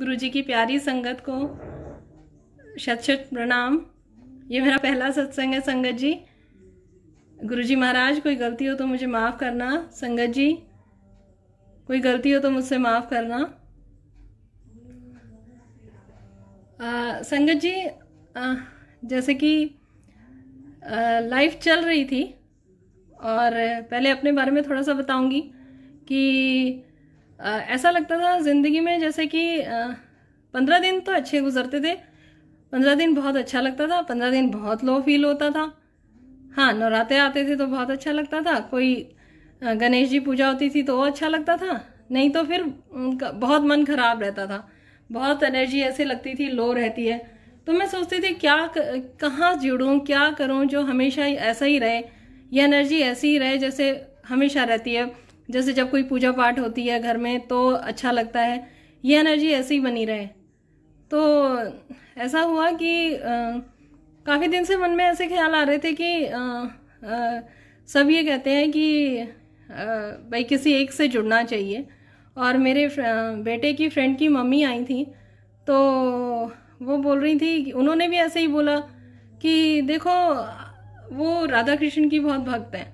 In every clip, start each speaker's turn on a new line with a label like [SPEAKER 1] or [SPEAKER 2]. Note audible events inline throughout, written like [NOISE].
[SPEAKER 1] गुरु जी की प्यारी संगत को शत शत प्रणाम ये मेरा पहला सत्संग है संगत जी गुरु जी महाराज कोई गलती हो तो मुझे माफ़ करना संगत जी कोई गलती हो तो मुझसे माफ़ करना आ, संगत जी आ, जैसे कि लाइफ चल रही थी और पहले अपने बारे में थोड़ा सा बताऊंगी कि आ, ऐसा लगता था ज़िंदगी में जैसे कि पंद्रह दिन तो अच्छे गुजरते थे पंद्रह दिन बहुत अच्छा लगता था पंद्रह दिन बहुत लो फील होता था हाँ नवरात्र आते थे तो बहुत अच्छा लगता था कोई गणेश जी पूजा होती थी तो वो अच्छा लगता था नहीं तो फिर उनका बहुत मन खराब रहता था बहुत एनर्जी ऐसे लगती थी लो रहती है तो मैं सोचती थी क्या कहाँ जुड़ूँ क्या करूँ जो हमेशा ऐसा ही रहे ये एनर्जी ऐसी ही रहे जैसे हमेशा रहती है जैसे जब कोई पूजा पाठ होती है घर में तो अच्छा लगता है ये एनर्जी ऐसे ही बनी रहे तो ऐसा हुआ कि काफ़ी दिन से मन में ऐसे ख्याल आ रहे थे कि आ, आ, सब ये कहते हैं कि आ, भाई किसी एक से जुड़ना चाहिए और मेरे बेटे की फ्रेंड की मम्मी आई थी तो वो बोल रही थी उन्होंने भी ऐसे ही बोला कि देखो वो राधा कृष्ण की बहुत भक्त हैं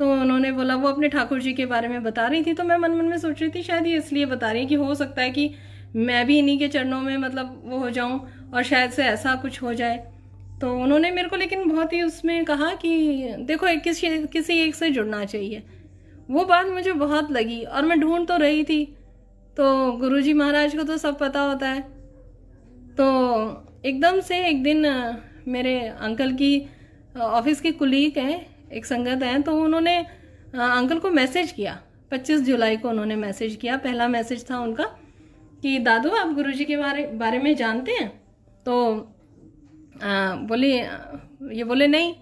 [SPEAKER 1] तो उन्होंने बोला वो अपने ठाकुर जी के बारे में बता रही थी तो मैं मन मन में सोच रही थी शायद ये इसलिए बता रही कि हो सकता है कि मैं भी इन्हीं के चरणों में मतलब वो हो जाऊँ और शायद से ऐसा कुछ हो जाए तो उन्होंने मेरे को लेकिन बहुत ही उसमें कहा कि देखो एक किसी किसी एक से जुड़ना चाहिए वो बात मुझे बहुत लगी और मैं ढूंढ तो रही थी तो गुरु जी महाराज को तो सब पता होता है तो एकदम से एक दिन मेरे अंकल की ऑफिस के कुलीग हैं एक संगत हैं तो उन्होंने अंकल को मैसेज किया 25 जुलाई को उन्होंने मैसेज किया पहला मैसेज था उनका कि दादू आप गुरुजी के बारे बारे में जानते हैं तो आ, बोले ये बोले नहीं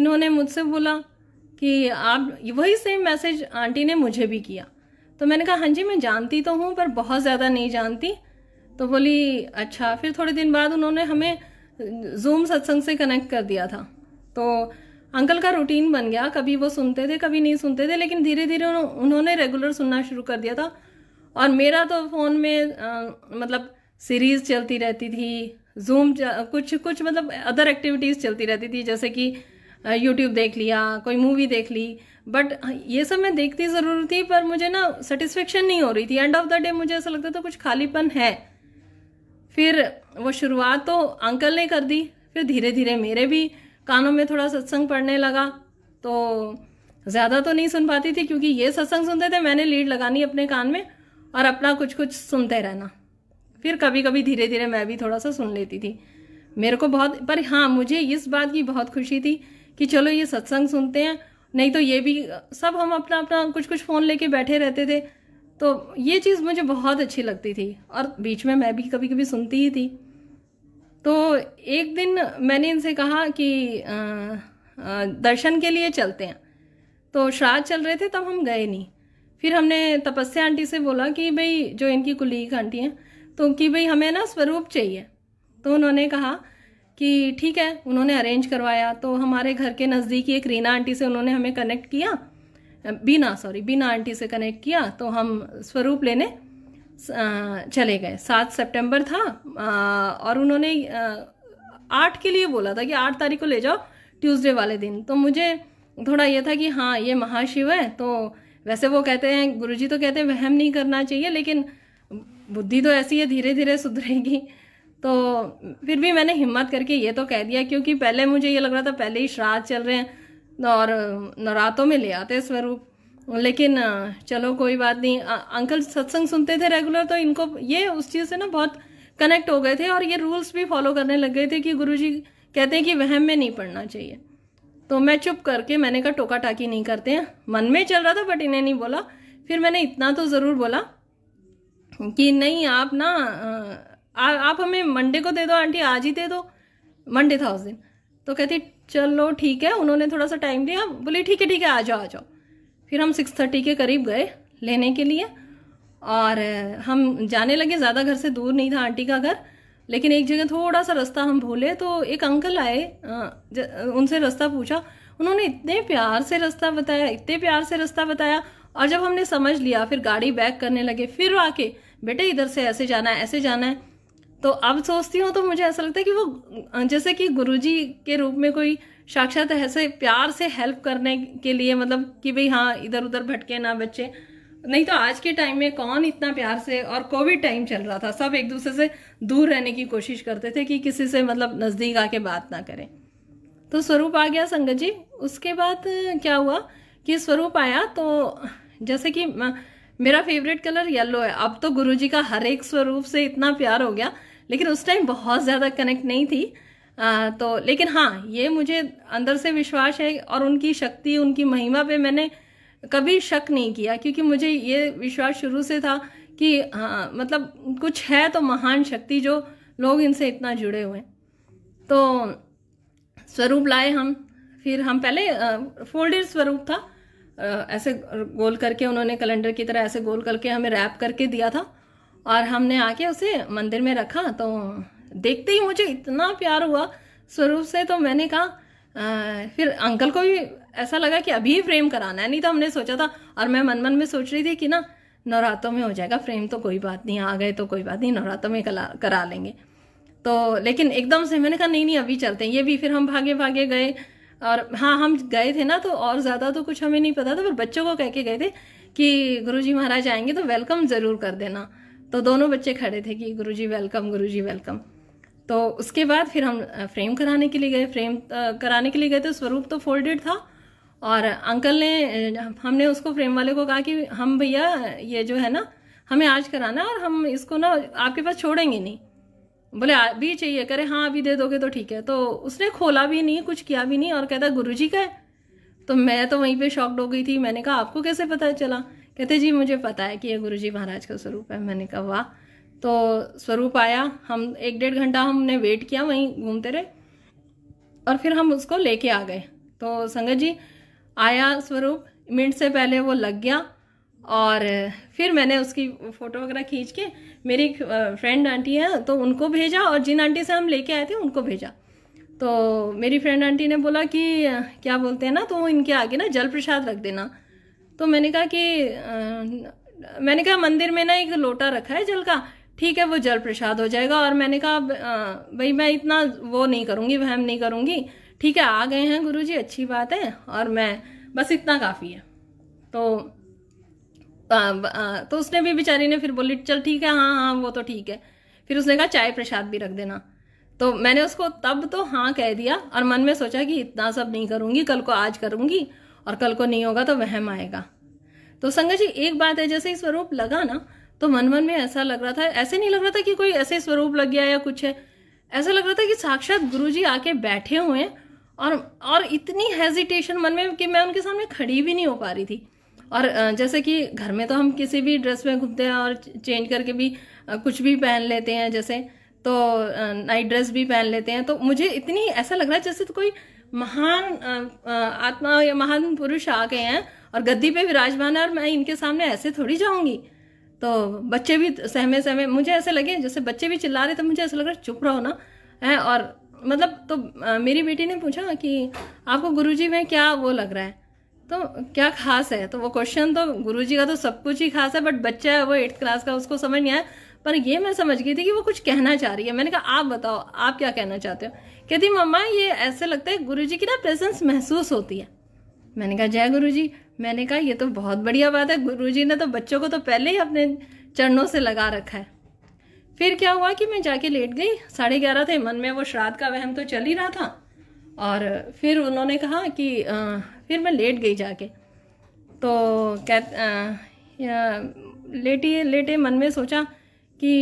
[SPEAKER 1] इन्होंने मुझसे बोला कि आप वही सेम मैसेज आंटी ने मुझे भी किया तो मैंने कहा हाँ जी मैं जानती तो हूँ पर बहुत ज़्यादा नहीं जानती तो बोली अच्छा फिर थोड़े दिन बाद उन्होंने हमें जूम सत्संग से कनेक्ट कर दिया था तो अंकल का रूटीन बन गया कभी वो सुनते थे कभी नहीं सुनते थे लेकिन धीरे धीरे उन्होंने रेगुलर सुनना शुरू कर दिया था और मेरा तो फ़ोन में आ, मतलब सीरीज़ चलती रहती थी जूम कुछ कुछ मतलब अदर एक्टिविटीज़ चलती रहती थी जैसे कि यूट्यूब देख लिया कोई मूवी देख ली बट ये सब मैं देखती ज़रूर थी पर मुझे ना सेटिस्फेक्शन नहीं हो रही थी एंड ऑफ द डे मुझे ऐसा लगता था कुछ खालीपन है फिर वो शुरुआत तो अंकल ने कर दी फिर धीरे धीरे मेरे भी कानों में थोड़ा सत्संग पढ़ने लगा तो ज़्यादा तो नहीं सुन पाती थी क्योंकि ये सत्संग सुनते थे मैंने लीड लगानी अपने कान में और अपना कुछ कुछ सुनते रहना फिर कभी कभी धीरे धीरे मैं भी थोड़ा सा सुन लेती थी मेरे को बहुत पर हाँ मुझे इस बात की बहुत खुशी थी कि चलो ये सत्संग सुनते हैं नहीं तो ये भी सब हम अपना अपना कुछ कुछ फ़ोन लेके बैठे रहते थे तो ये चीज़ मुझे बहुत अच्छी लगती थी और बीच में मैं भी कभी कभी सुनती ही थी तो एक दिन मैंने इनसे कहा कि दर्शन के लिए चलते हैं तो श्राद्ध चल रहे थे तब हम गए नहीं फिर हमने तपस्या आंटी से बोला कि भाई जो इनकी कुलीग आंटी हैं तो कि भाई हमें ना स्वरूप चाहिए तो उन्होंने कहा कि ठीक है उन्होंने अरेंज करवाया तो हमारे घर के नज़दीकी एक रीना आंटी से उन्होंने हमें कनेक्ट किया बीना सॉरी बीना आंटी से कनेक्ट किया तो हम स्वरूप लेने चले गए सात सितंबर था और उन्होंने आठ के लिए बोला था कि आठ तारीख को ले जाओ ट्यूसडे वाले दिन तो मुझे थोड़ा ये था कि हाँ ये महाशिव है तो वैसे वो कहते हैं गुरुजी तो कहते हैं वहम नहीं करना चाहिए लेकिन बुद्धि तो ऐसी है धीरे धीरे सुधरेगी तो फिर भी मैंने हिम्मत करके ये तो कह दिया क्योंकि पहले मुझे ये लग रहा था पहले ही श्राद्ध चल रहे हैं और नवरातों में ले आते स्वरूप लेकिन चलो कोई बात नहीं आ, अंकल सत्संग सुनते थे रेगुलर तो इनको ये उस चीज़ से ना बहुत कनेक्ट हो गए थे और ये रूल्स भी फॉलो करने लग गए थे कि गुरुजी कहते हैं कि वहम में नहीं पढ़ना चाहिए तो मैं चुप करके मैंने कहा टोका टाकी नहीं करते हैं मन में चल रहा था बट इन्हें नहीं बोला फिर मैंने इतना तो ज़रूर बोला कि नहीं आप ना आ, आप हमें मंडे को दे दो आंटी आज ही दे दो मंडे था उस दिन तो कहती चलो ठीक है उन्होंने थोड़ा सा टाइम दिया बोली ठीक है ठीक है आ जाओ आ जाओ फिर हम सिक्स थर्टी के करीब गए लेने के लिए और हम जाने लगे ज़्यादा घर से दूर नहीं था आंटी का घर लेकिन एक जगह थोड़ा सा रास्ता हम भूले तो एक अंकल आए उनसे रास्ता पूछा उन्होंने इतने प्यार से रास्ता बताया इतने प्यार से रास्ता बताया और जब हमने समझ लिया फिर गाड़ी बैक करने लगे फिर आके बेटे इधर से ऐसे जाना है ऐसे जाना है तो अब सोचती हूँ तो मुझे ऐसा लगता है कि वो जैसे कि गुरुजी के रूप में कोई साक्षात ऐसे प्यार से हेल्प करने के लिए मतलब कि भाई हाँ इधर उधर भटके ना बच्चे नहीं तो आज के टाइम में कौन इतना प्यार से और कोविड टाइम चल रहा था सब एक दूसरे से दूर रहने की कोशिश करते थे कि किसी से मतलब नज़दीक आके बात ना करें तो स्वरूप आ गया संगत जी उसके बाद क्या हुआ कि स्वरूप आया तो जैसे कि मेरा फेवरेट कलर येलो है अब तो गुरु जी का हर एक स्वरूप से इतना प्यार हो गया लेकिन उस टाइम बहुत ज़्यादा कनेक्ट नहीं थी आ, तो लेकिन हाँ ये मुझे अंदर से विश्वास है और उनकी शक्ति उनकी महिमा पे मैंने कभी शक नहीं किया क्योंकि मुझे ये विश्वास शुरू से था कि हाँ मतलब कुछ है तो महान शक्ति जो लोग इनसे इतना जुड़े हुए हैं तो स्वरूप लाए हम फिर हम पहले फोल्डेड स्वरूप था ऐसे गोल करके उन्होंने कैलेंडर की तरह ऐसे गोल करके हमें रैप करके दिया था और हमने आके उसे मंदिर में रखा तो देखते ही मुझे इतना प्यार हुआ स्वरूप से तो मैंने कहा फिर अंकल को भी ऐसा लगा कि अभी फ्रेम कराना है नहीं तो हमने सोचा था और मैं मन मन में सोच रही थी कि ना नवरात्रों में हो जाएगा फ्रेम तो कोई बात नहीं आ गए तो कोई बात नहीं नवरात्रों में करा लेंगे तो लेकिन एकदम से मैंने कहा नहीं नहीं अभी चलते हैं ये भी फिर हम भागे भागे गए और हाँ हम गए थे ना तो और ज़्यादा तो कुछ हमें नहीं पता था पर बच्चों को कह के गए थे कि गुरु महाराज आएंगे तो वेलकम ज़रूर कर देना तो दोनों बच्चे खड़े थे कि गुरु वेलकम गुरु वेलकम तो उसके बाद फिर हम फ्रेम कराने के लिए गए फ्रेम कराने के लिए गए तो स्वरूप तो फोल्डेड था और अंकल ने हमने उसको फ्रेम वाले को कहा कि हम भैया ये जो है ना हमें आज कराना और हम इसको ना आपके पास छोड़ेंगे नहीं बोले अभी चाहिए करे हाँ अभी दे दोगे तो ठीक है तो उसने खोला भी नहीं कुछ किया भी नहीं और कहता गुरु जी का है तो मैं तो वहीं पे शॉक्ड हो गई थी मैंने कहा आपको कैसे पता चला कहते जी मुझे पता है कि ये गुरु जी महाराज का स्वरूप है मैंने कहा वाह तो स्वरूप आया हम एक डेढ़ घंटा हमने वेट किया वहीं घूमते रहे और फिर हम उसको लेके आ गए तो संगत जी आया स्वरूप मिनट से पहले वो लग गया और फिर मैंने उसकी फ़ोटो वगैरह खींच के मेरी फ्रेंड आंटी है तो उनको भेजा और जिन आंटी से हम लेके आए थे उनको भेजा तो मेरी फ्रेंड आंटी ने बोला कि क्या बोलते हैं ना तो इनके आगे ना जल प्रसाद रख देना तो मैंने कहा कि आ, मैंने कहा मंदिर में ना एक लोटा रखा है जल का ठीक है वो जल प्रसाद हो जाएगा और मैंने कहा भाई मैं इतना वो नहीं करूँगी वहम नहीं करूँगी ठीक है आ गए हैं गुरु जी अच्छी बात है और मैं बस इतना काफ़ी है तो आ, आ, तो उसने भी बेचारी ने फिर बोली चल ठीक है हाँ हाँ वो तो ठीक है फिर उसने कहा चाय प्रसाद भी रख देना तो मैंने उसको तब तो हाँ कह दिया और मन में सोचा कि इतना सब नहीं करूँगी कल को आज करूँगी और कल को नहीं होगा तो वहम आएगा तो संगत जी एक बात है जैसे स्वरूप लगा ना तो मन मन में ऐसा लग रहा था ऐसे नहीं लग रहा था कि कोई ऐसे स्वरूप लग गया या कुछ है ऐसा लग रहा था कि साक्षात गुरु जी आके बैठे हुए हैं और और इतनी हेजिटेशन मन में कि मैं उनके सामने खड़ी भी नहीं हो पा रही थी और जैसे कि घर में तो हम किसी भी ड्रेस में घूमते हैं और चेंज करके भी कुछ भी पहन लेते हैं जैसे तो नाइट ड्रेस भी पहन लेते हैं तो मुझे इतनी ऐसा लग रहा है जैसे तो कोई महान आत्मा या महान पुरुष आ गए हैं और गद्दी पे विराजमान है और मैं इनके सामने ऐसे थोड़ी जाऊंगी तो बच्चे भी सहमे सहमे मुझे ऐसे लगे जैसे बच्चे भी चिल्ला रहे तो मुझे ऐसा लग रहा चुप रहो ना है और मतलब तो मेरी बेटी ने पूछा कि आपको गुरुजी में क्या वो लग रहा है तो क्या खास है तो वो क्वेश्चन तो गुरुजी का तो सब कुछ ही खास है बट बच्चा है वो एट्थ क्लास का उसको समझ नहीं आया पर ये मैं समझ गई थी कि वो कुछ कहना चाह रही है मैंने कहा आप बताओ आप क्या कहना चाहते हो कहती मम्मा ये ऐसे लगता है गुरुजी की ना प्रेजेंस महसूस होती है मैंने कहा जय गुरुजी मैंने कहा ये तो बहुत बढ़िया बात है गुरु ने तो बच्चों को तो पहले ही अपने चरणों से लगा रखा है फिर क्या हुआ कि मैं जाके लेट गई साढ़े ग्यारह थे मन में वो श्राद्ध का वहम तो चल ही रहा था और फिर उन्होंने कहा कि आ, फिर मैं लेट गई जाके तो कह लेटी लेटे मन में सोचा कि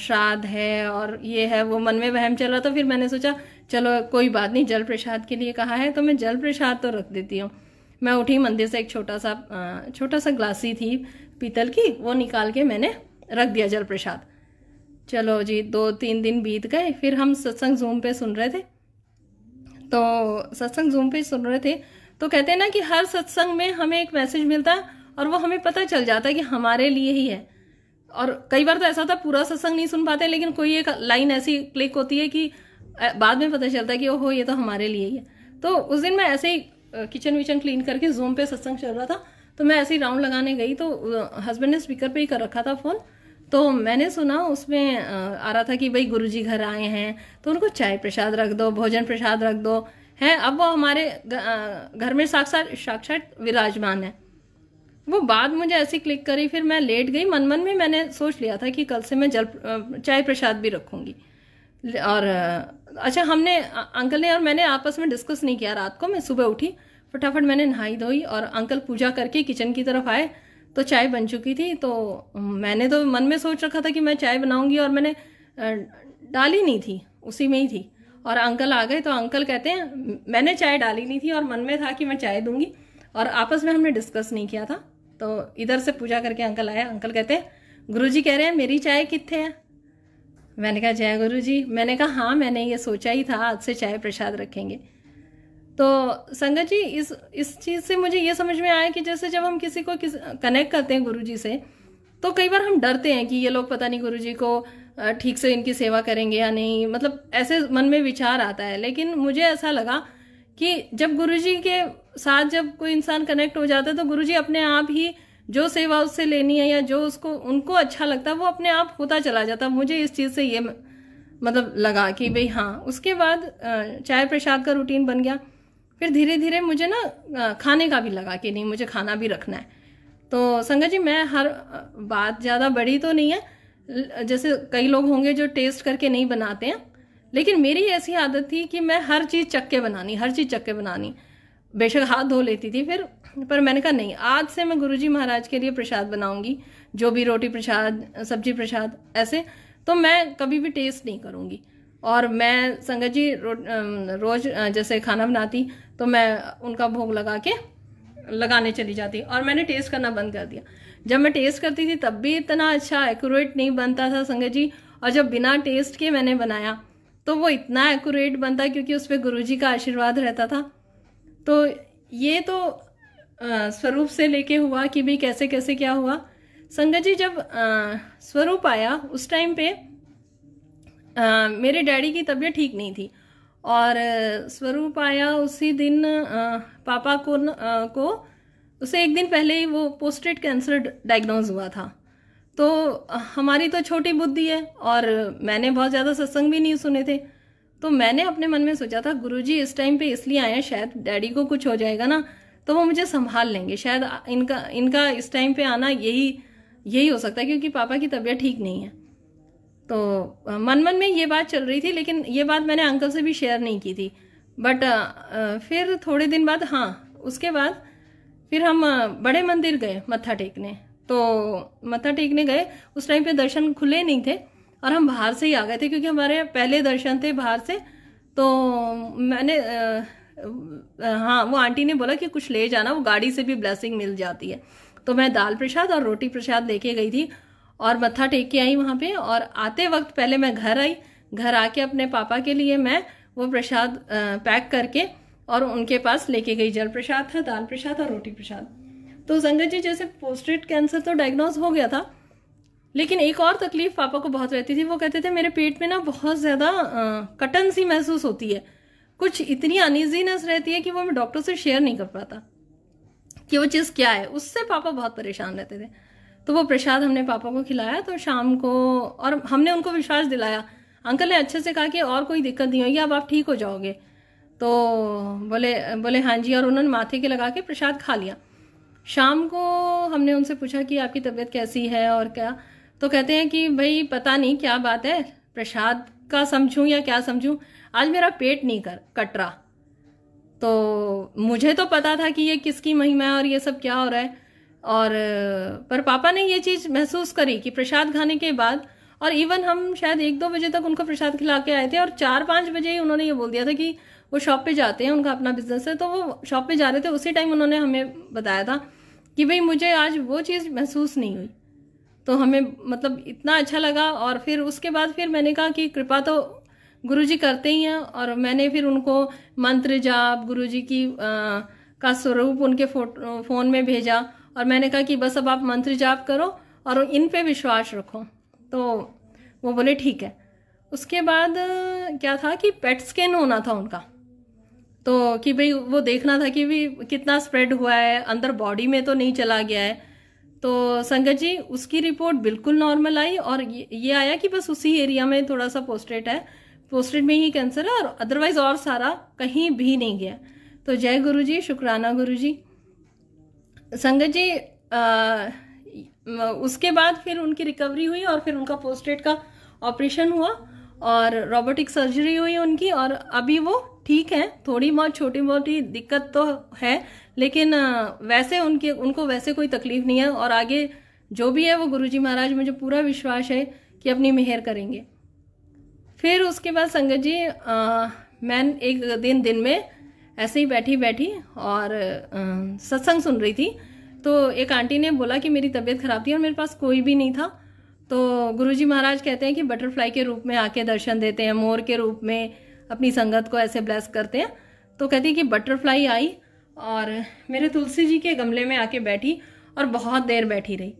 [SPEAKER 1] श्राद्ध है और ये है वो मन में वहम चल रहा तो फिर मैंने सोचा चलो कोई बात नहीं जल प्रसाद के लिए कहा है तो मैं जल प्रसाद तो रख देती हूँ मैं उठी मंदिर से एक छोटा सा छोटा सा ग्लासी थी पीतल की वो निकाल के मैंने रख दिया जल प्रसाद चलो जी दो तीन दिन बीत गए फिर हम सत्संग जूम पे सुन रहे थे तो सत्संग जूम पे सुन रहे थे तो कहते हैं ना कि हर सत्संग में हमें एक मैसेज मिलता है और वो हमें पता चल जाता है कि हमारे लिए ही है और कई बार तो ऐसा था पूरा सत्संग नहीं सुन पाते लेकिन कोई एक लाइन ऐसी क्लिक होती है कि बाद में पता चलता है कि ओहो ये तो हमारे लिए ही है तो उस दिन मैं ऐसे ही किचन विचन क्लीन करके जूम पे सत्संग चल रहा था तो मैं ऐसे ही राउंड लगाने गई तो हस्बैंड ने स्पीकर पे ही कर रखा था फ़ोन तो मैंने सुना उसमें आ रहा था कि भाई गुरुजी घर आए हैं तो उनको चाय प्रसाद रख दो भोजन प्रसाद रख दो हैं अब वो हमारे घर में साक्षात साक्षात विराजमान है वो बाद मुझे ऐसी क्लिक करी फिर मैं लेट गई मन मन में मैंने सोच लिया था कि कल से मैं जल चाय प्रसाद भी रखूँगी और अच्छा हमने अंकल ने और मैंने आपस में डिस्कस नहीं किया रात को मैं सुबह उठी फटाफट मैंने नहाई धोई और अंकल पूजा करके किचन की तरफ आए तो चाय बन चुकी थी तो मैंने तो मन में सोच रखा था कि मैं चाय बनाऊंगी और मैंने डाली नहीं थी उसी में ही थी और अंकल आ गए तो अंकल कहते हैं मैंने चाय डाली नहीं थी और मन में था कि मैं चाय दूंगी और आपस में हमने डिस्कस नहीं किया था तो इधर से पूजा करके अंकल आया अंकल कहते हैं गुरु कह रहे हैं मेरी चाय कितने है मैंने कहा जय गुरु जी मैंने कहा हाँ मैंने ये सोचा ही था आज से चाय प्रसाद रखेंगे तो संगत जी इस इस चीज़ से मुझे ये समझ में आया कि जैसे जब हम किसी को किस, कनेक्ट करते हैं गुरु जी से तो कई बार हम डरते हैं कि ये लोग पता नहीं गुरु जी को ठीक से इनकी सेवा करेंगे या नहीं मतलब ऐसे मन में विचार आता है लेकिन मुझे ऐसा लगा कि जब गुरु जी के साथ जब कोई इंसान कनेक्ट हो जाता है तो गुरु जी अपने आप ही जो सेवा उससे लेनी है या जो उसको उनको अच्छा लगता है वो अपने आप होता चला जाता मुझे इस चीज़ से ये मतलब लगा कि भाई हाँ उसके बाद चाय प्रसाद का रूटीन बन गया फिर धीरे धीरे मुझे ना खाने का भी लगा कि नहीं मुझे खाना भी रखना है तो संगत जी मैं हर बात ज़्यादा बड़ी तो नहीं है जैसे कई लोग होंगे जो टेस्ट करके नहीं बनाते हैं लेकिन मेरी ऐसी आदत थी कि मैं हर चीज़ चक्के बनानी हर चीज़ चक्के बनानी बेशक हाथ धो लेती थी फिर पर मैंने कहा नहीं आज से मैं गुरुजी महाराज के लिए प्रसाद बनाऊंगी जो भी रोटी प्रसाद सब्जी प्रसाद ऐसे तो मैं कभी भी टेस्ट नहीं करूंगी और मैं संगत जी रो, रोज जैसे खाना बनाती तो मैं उनका भोग लगा के लगाने चली जाती और मैंने टेस्ट करना बंद कर दिया जब मैं टेस्ट करती थी तब भी इतना अच्छा एक्यूरेट नहीं बनता था संगत जी और जब बिना टेस्ट के मैंने बनाया तो वो इतना एक्यूरेट बनता क्योंकि उस पर गुरु जी का आशीर्वाद रहता था तो ये तो स्वरूप से लेके हुआ कि भाई कैसे कैसे क्या हुआ संगत जी जब स्वरूप आया उस टाइम पे आ, मेरे डैडी की तबीयत ठीक नहीं थी और स्वरूप आया उसी दिन आ, पापा को न, आ, को उसे एक दिन पहले ही वो पोस्टेड कैंसर डायग्नोज हुआ था तो हमारी तो छोटी बुद्धि है और मैंने बहुत ज़्यादा सत्संग भी नहीं सुने थे तो मैंने अपने मन में सोचा था गुरुजी इस टाइम पे इसलिए आए हैं शायद डैडी को कुछ हो जाएगा ना तो वो मुझे संभाल लेंगे शायद इनका इनका इस टाइम पे आना यही यही हो सकता है क्योंकि पापा की तबीयत ठीक नहीं है तो मन मन में ये बात चल रही थी लेकिन ये बात मैंने अंकल से भी शेयर नहीं की थी बट फिर थोड़े दिन बाद हाँ उसके बाद फिर हम बड़े मंदिर गए मत्था टेकने तो मत्था टेकने गए उस टाइम पे दर्शन खुले नहीं थे और हम बाहर से ही आ गए थे क्योंकि हमारे पहले दर्शन थे बाहर से तो मैंने हाँ वो आंटी ने बोला कि कुछ ले जाना वो गाड़ी से भी ब्लेसिंग मिल जाती है तो मैं दाल प्रसाद और रोटी प्रसाद लेके गई थी और मत्था टेक के आई वहाँ पे और आते वक्त पहले मैं घर आई घर आके अपने पापा के लिए मैं वो प्रसाद पैक करके और उनके पास लेके गई जल प्रसाद था दाल प्रसाद और रोटी प्रसाद तो संगत जी जैसे पोस्ट्रेट कैंसर तो डायग्नोज हो गया था लेकिन एक और तकलीफ पापा को बहुत रहती थी वो कहते थे मेरे पेट में ना बहुत ज़्यादा कटन सी महसूस होती है कुछ इतनी अनइजीनेस रहती है कि वो मैं डॉक्टर से शेयर नहीं कर पाता कि वो चीज़ क्या है उससे पापा बहुत परेशान रहते थे तो वो प्रसाद हमने पापा को खिलाया तो शाम को और हमने उनको विश्वास दिलाया अंकल ने अच्छे से कहा कि और कोई दिक्कत नहीं होगी अब आप ठीक हो जाओगे तो बोले बोले हाँ जी और उन्होंने माथे के लगा के प्रसाद खा लिया शाम को हमने उनसे पूछा कि आपकी तबीयत कैसी है और क्या तो कहते हैं कि भाई पता नहीं क्या बात है प्रसाद का समझूं या क्या समझूं आज मेरा पेट नहीं कर कट रहा तो मुझे तो पता था कि ये किसकी महिमा है और ये सब क्या हो रहा है और पर पापा ने ये चीज़ महसूस करी कि प्रसाद खाने के बाद और इवन हम शायद एक दो बजे तक उनको प्रसाद खिला के आए थे और चार पाँच बजे ही उन्होंने ये बोल दिया था कि वो शॉप पे जाते हैं उनका अपना बिजनेस है तो वो शॉप पे जा रहे थे उसी टाइम उन्होंने हमें बताया था कि भाई मुझे आज वो चीज़ महसूस नहीं हुई तो हमें मतलब इतना अच्छा लगा और फिर उसके बाद फिर मैंने कहा कि कृपा तो गुरुजी करते ही हैं और मैंने फिर उनको मंत्र जाप गुरुजी की आ, का स्वरूप उनके फ़ोन में भेजा और मैंने कहा कि बस अब आप मंत्र जाप करो और इन पे विश्वास रखो तो वो बोले ठीक है उसके बाद क्या था कि पेट स्कैन होना था उनका तो कि भाई वो देखना था कि भी कितना स्प्रेड हुआ है अंदर बॉडी में तो नहीं चला गया है तो संगत जी उसकी रिपोर्ट बिल्कुल नॉर्मल आई और ये आया कि बस उसी एरिया में थोड़ा सा पोस्ट्रेट है पोस्टेड में ही कैंसर है और अदरवाइज और सारा कहीं भी नहीं गया तो जय गुरु जी शुक्राना गुरु जी संगत जी आ, उसके बाद फिर उनकी रिकवरी हुई और फिर उनका पोस्टेट का ऑपरेशन हुआ और रोबोटिक सर्जरी हुई उनकी और अभी वो ठीक है थोड़ी बहुत छोटी मोटी दिक्कत तो है लेकिन वैसे उनके उनको वैसे कोई तकलीफ नहीं है और आगे जो भी है वो गुरुजी महाराज मुझे पूरा विश्वास है कि अपनी मेहर करेंगे फिर उसके बाद संगत जी मैं एक दिन दिन में ऐसे ही बैठी बैठी और सत्संग सुन रही थी तो एक आंटी ने बोला कि मेरी तबीयत खराब थी और मेरे पास कोई भी नहीं था तो गुरुजी महाराज कहते हैं कि बटरफ्लाई के रूप में आके दर्शन देते हैं मोर के रूप में अपनी संगत को ऐसे ब्लेस करते हैं तो कहती है कि बटरफ्लाई आई और मेरे तुलसी जी के गमले में आके बैठी और बहुत देर बैठी रही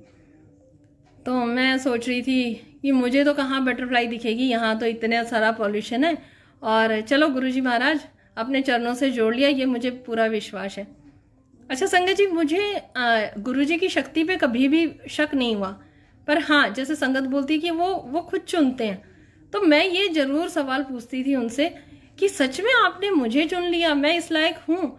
[SPEAKER 1] तो मैं सोच रही थी कि मुझे तो कहाँ बटरफ्लाई दिखेगी यहाँ तो इतना सारा पॉल्यूशन है और चलो गुरुजी महाराज अपने चरणों से जोड़ लिया ये मुझे पूरा विश्वास है अच्छा संगत जी मुझे गुरु जी की शक्ति पे कभी भी शक नहीं हुआ पर हाँ जैसे संगत बोलती है कि वो वो खुद चुनते हैं तो मैं ये जरूर सवाल पूछती थी उनसे कि सच में आपने मुझे चुन लिया मैं इस लायक हूँ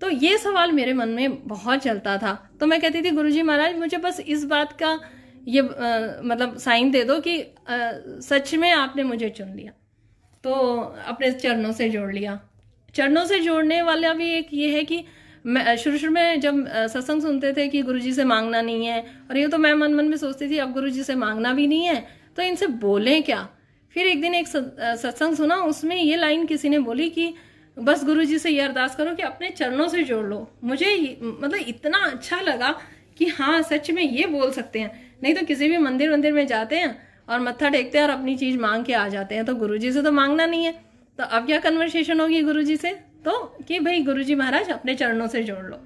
[SPEAKER 1] तो ये सवाल मेरे मन में बहुत चलता था तो मैं कहती थी गुरुजी महाराज मुझे बस इस बात का ये आ, मतलब साइन दे दो कि आ, सच में आपने मुझे चुन लिया तो अपने चरणों से जोड़ लिया चरणों से जोड़ने वाला भी एक ये है कि मैं शुरू शुरू में जब सत्संग सुनते थे कि गुरुजी से मांगना नहीं है और ये तो मैं मन मन में सोचती थी अब गुरुजी से मांगना भी नहीं है तो इनसे बोलें क्या फिर एक दिन एक सत्संग सुना उसमें ये लाइन किसी ने बोली कि बस गुरुजी से ये अरदास करो कि अपने चरणों से जोड़ लो मुझे मतलब इतना अच्छा लगा कि हाँ सच में ये बोल सकते हैं नहीं तो किसी भी मंदिर वंदिर में जाते हैं और मत्था टेकते हैं और अपनी चीज़ मांग के आ जाते हैं तो जी से तो मांगना नहीं है तो अब क्या कन्वर्सेशन होगी जी से तो कि भाई जी महाराज अपने चरणों से जोड़ लो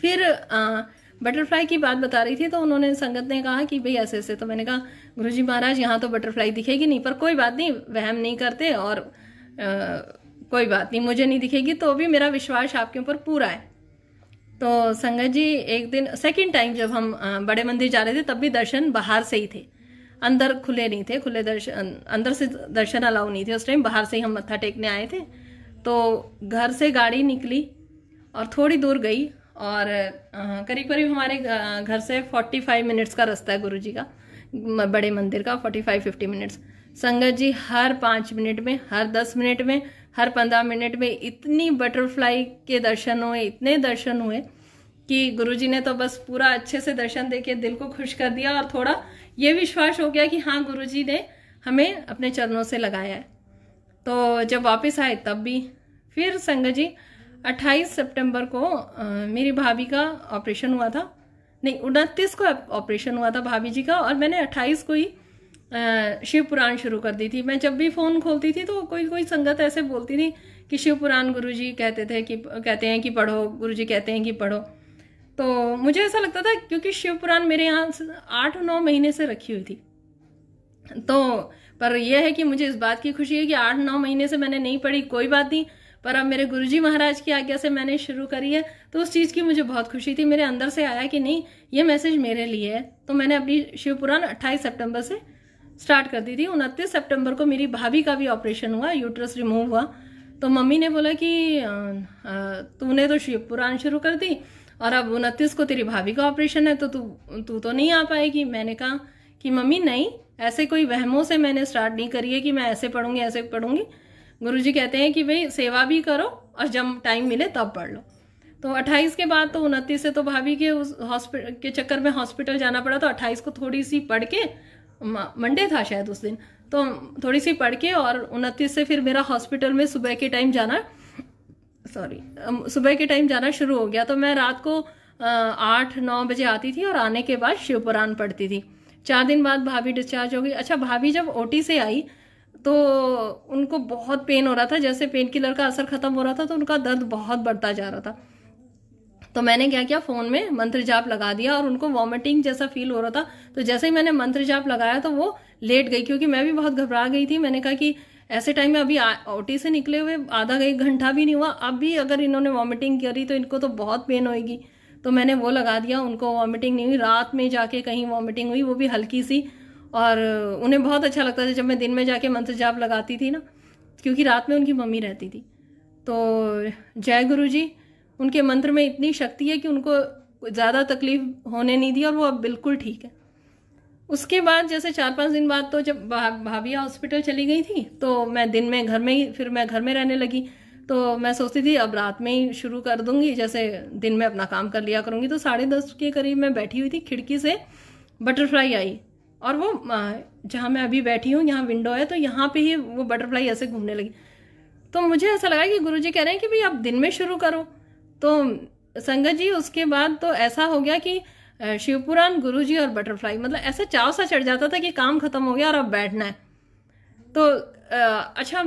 [SPEAKER 1] फिर आ, बटरफ्लाई की बात बता रही थी तो उन्होंने संगत ने कहा कि भाई ऐसे ऐसे तो मैंने कहा गुरु जी महाराज यहाँ तो बटरफ्लाई दिखेगी नहीं पर कोई बात नहीं वहम नहीं करते और आ, कोई बात नहीं मुझे नहीं दिखेगी तो भी मेरा विश्वास आपके ऊपर पूरा है तो संगत जी एक दिन सेकंड टाइम जब हम बड़े मंदिर जा रहे थे तब भी दर्शन बाहर से ही थे अंदर खुले नहीं थे खुले दर्शन अंदर से दर्शन अलाउ नहीं थे उस टाइम बाहर से ही हम मत्था टेकने आए थे तो घर से गाड़ी निकली और थोड़ी दूर गई और करीब करीब हमारे घर से 45 मिनट्स का रास्ता है गुरु जी का बड़े मंदिर का 45-50 मिनट्स संगत जी हर पाँच मिनट में हर दस मिनट में हर पंद्रह मिनट में इतनी बटरफ्लाई के दर्शन हुए इतने दर्शन हुए कि गुरुजी ने तो बस पूरा अच्छे से दर्शन दे के दिल को खुश कर दिया और थोड़ा ये विश्वास हो गया कि हाँ गुरुजी ने हमें अपने चरणों से लगाया है तो जब वापस आए तब भी फिर संगत जी 28 सितंबर को आ, मेरी भाभी का ऑपरेशन हुआ था नहीं उनतीस को ऑपरेशन हुआ था भाभी जी का और मैंने 28 को ही शिव पुराण शुरू कर दी थी मैं जब भी फ़ोन खोलती थी तो कोई कोई संगत ऐसे बोलती थी कि शिव पुराण गुरु जी कहते थे कि कहते हैं कि पढ़ो गुरु जी कहते हैं कि पढ़ो तो मुझे ऐसा लगता था क्योंकि शिव पुराण मेरे यहाँ आठ नौ महीने से रखी हुई थी तो पर यह है कि मुझे इस बात की खुशी है कि आठ नौ महीने से मैंने नहीं पढ़ी कोई बात नहीं पर अब मेरे गुरुजी महाराज की आज्ञा से मैंने शुरू करी है तो उस चीज़ की मुझे बहुत खुशी थी मेरे अंदर से आया कि नहीं ये मैसेज मेरे लिए है तो मैंने अपनी शिवपुराण पुराण अट्ठाईस सितंबर से स्टार्ट कर दी थी उनतीस सितंबर को मेरी भाभी का भी ऑपरेशन हुआ यूट्रस रिमूव हुआ तो मम्मी ने बोला कि तूने तो शिव शुरू कर दी और अब उनतीस को तेरी भाभी का ऑपरेशन है तो तू तू तो नहीं आ पाएगी मैंने कहा कि मम्मी नहीं ऐसे कोई वहमों से मैंने स्टार्ट नहीं करी है कि मैं ऐसे पढ़ूंगी ऐसे पढ़ूंगी गुरु कहते हैं कि भाई सेवा भी करो और जब टाइम मिले तब पढ़ लो तो 28 के बाद तो उनतीस से तो भाभी के उस हॉस्पिटल के चक्कर में हॉस्पिटल जाना पड़ा तो 28 को थोड़ी सी पढ़ के मंडे था शायद उस दिन तो थोड़ी सी पढ़ के और उनतीस से फिर मेरा हॉस्पिटल में सुबह के टाइम जाना सॉरी सुबह के टाइम जाना शुरू हो गया तो मैं रात को आठ नौ बजे आती थी और आने के बाद शिवपुराण पढ़ती थी चार दिन बाद भाभी डिस्चार्ज हो गई अच्छा भाभी जब ओ से आई तो उनको बहुत पेन हो रहा था जैसे पेन किलर का असर खत्म हो रहा था तो उनका दर्द बहुत बढ़ता जा रहा था तो मैंने क्या किया फ़ोन में मंत्र जाप लगा दिया और उनको वॉमिटिंग जैसा फील हो रहा था तो जैसे ही मैंने मंत्र जाप लगाया तो वो लेट गई क्योंकि मैं भी बहुत घबरा गई थी मैंने कहा कि ऐसे टाइम में अभी ओटी से निकले हुए आधा एक घंटा भी नहीं हुआ अब भी अगर इन्होंने वॉमिटिंग करी तो इनको तो बहुत पेन होएगी तो मैंने वो लगा दिया उनको वॉमिटिंग नहीं हुई रात में जाके कहीं वॉमिटिंग हुई वो भी हल्की सी और उन्हें बहुत अच्छा लगता था जब मैं दिन में जाके मंत्र जाप लगाती थी ना क्योंकि रात में उनकी मम्मी रहती थी तो जय गुरु जी उनके मंत्र में इतनी शक्ति है कि उनको ज़्यादा तकलीफ होने नहीं दी और वो अब बिल्कुल ठीक है उसके बाद जैसे चार पांच दिन बाद तो जब भाभी हॉस्पिटल चली गई थी तो मैं दिन में घर में ही फिर मैं घर में रहने लगी तो मैं सोचती थी अब रात में ही शुरू कर दूंगी जैसे दिन में अपना काम कर लिया करूंगी तो साढ़े दस के करीब मैं बैठी हुई थी खिड़की से बटरफ्लाई आई और वो जहाँ मैं अभी बैठी हूँ यहाँ विंडो है तो यहाँ पे ही वो बटरफ्लाई ऐसे घूमने लगी तो मुझे ऐसा लगा कि गुरु कह रहे हैं कि भाई आप दिन में शुरू करो तो संगत जी उसके बाद तो ऐसा हो गया कि शिवपुराण गुरुजी और बटरफ्लाई मतलब ऐसे चाव सा चढ़ जाता था कि काम खत्म हो गया और अब बैठना है तो अच्छा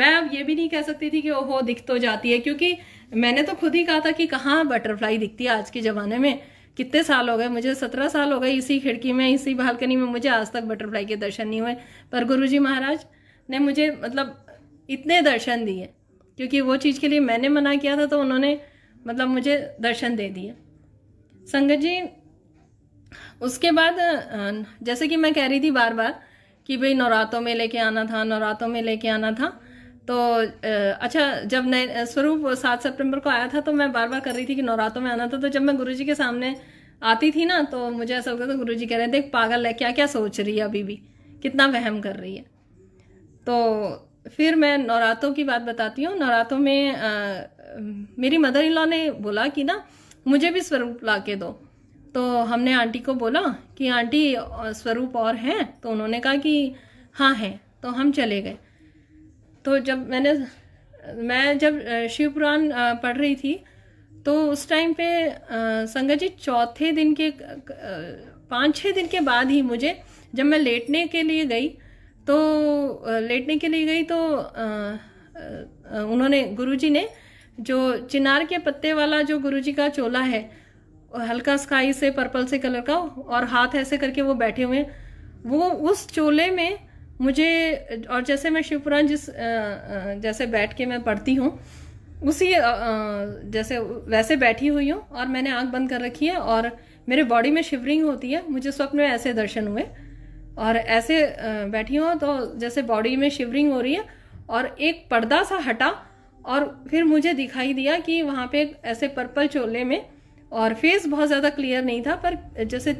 [SPEAKER 1] मैं अब ये भी नहीं कह सकती थी कि ओहो दिख तो जाती है क्योंकि मैंने तो खुद ही कहा था कि कहाँ बटरफ्लाई दिखती है आज के ज़माने में कितने साल हो गए मुझे सत्रह साल हो गए इसी खिड़की में इसी बालकनी में मुझे आज तक बटरफ्लाई के दर्शन नहीं हुए पर गुरुजी महाराज ने मुझे मतलब इतने दर्शन दिए क्योंकि वो चीज़ के लिए मैंने मना किया था तो उन्होंने मतलब मुझे दर्शन दे दिए संगत जी उसके बाद जैसे कि मैं कह रही थी बार बार कि भाई नवरातों में लेके आना था नवरातों में लेके आना था तो अच्छा जब नए स्वरूप सात सितंबर को आया था तो मैं बार बार कर रही थी कि नवरातों में आना था तो जब मैं गुरुजी के सामने आती थी ना तो मुझे ऐसा होगा था गुरु जी कह रहे थे पागल है क्या क्या सोच रही है अभी भी कितना वहम कर रही है तो फिर मैं नौरातों की बात बताती हूँ नौरातों में आ, मेरी मदर इन लॉ ने बोला कि ना मुझे भी स्वरूप ला के दो तो हमने आंटी को बोला कि आंटी स्वरूप और हैं तो उन्होंने कहा कि हाँ हैं तो हम चले गए तो जब मैंने मैं जब शिवपुराण पढ़ रही थी तो उस टाइम पे संगत जी चौथे दिन के पाँच छः दिन के बाद ही मुझे जब मैं लेटने के लिए गई तो लेटने के लिए गई तो उन्होंने गुरुजी ने जो चिनार के पत्ते वाला जो गुरुजी का चोला है हल्का स्काई से पर्पल से कलर का और हाथ ऐसे करके वो बैठे हुए हैं वो उस चोले में मुझे और जैसे मैं शिवपुराण जिस जैसे बैठ के मैं पढ़ती हूँ उसी जैसे वैसे बैठी हुई हूँ और मैंने आंख बंद कर रखी है और मेरे बॉडी में शिवरिंग होती है मुझे स्वप्न में ऐसे दर्शन हुए और ऐसे बैठी हो तो जैसे बॉडी में शिवरिंग हो रही है और एक पर्दा सा हटा और फिर मुझे दिखाई दिया कि वहाँ पे ऐसे पर्पल चोले में और फेस बहुत ज़्यादा क्लियर नहीं था पर जैसे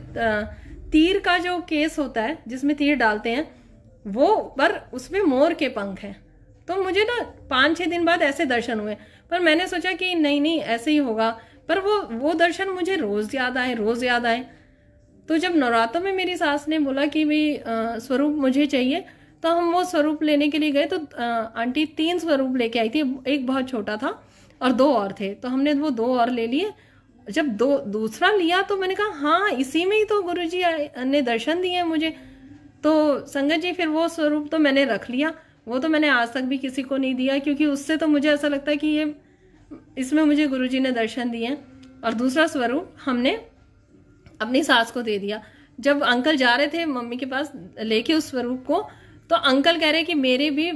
[SPEAKER 1] तीर का जो केस होता है जिसमें तीर डालते हैं वो पर उसमें मोर के पंख हैं तो मुझे ना पाँच छः दिन बाद ऐसे दर्शन हुए पर मैंने सोचा कि नहीं नहीं ऐसे ही होगा पर वो वो दर्शन मुझे रोज़ याद आए रोज़ याद आए तो जब नवरात्रों में मेरी सास ने बोला कि भाई स्वरूप मुझे चाहिए तो हम वो स्वरूप लेने के लिए गए तो आंटी तीन स्वरूप लेके आई थी एक बहुत छोटा था और दो और थे तो हमने वो दो और ले लिए जब दो दूसरा लिया तो मैंने कहा हाँ इसी में ही तो गुरु जी ने दर्शन दिए मुझे तो संगत जी फिर वो स्वरूप तो मैंने रख लिया वो तो मैंने आज तक भी किसी को नहीं दिया क्योंकि उससे तो मुझे ऐसा लगता है कि ये इसमें मुझे गुरु जी ने दर्शन दिए और दूसरा स्वरूप हमने अपनी सास को दे दिया जब अंकल जा रहे थे मम्मी के पास लेके उस स्वरूप को तो अंकल कह रहे कि मेरे भी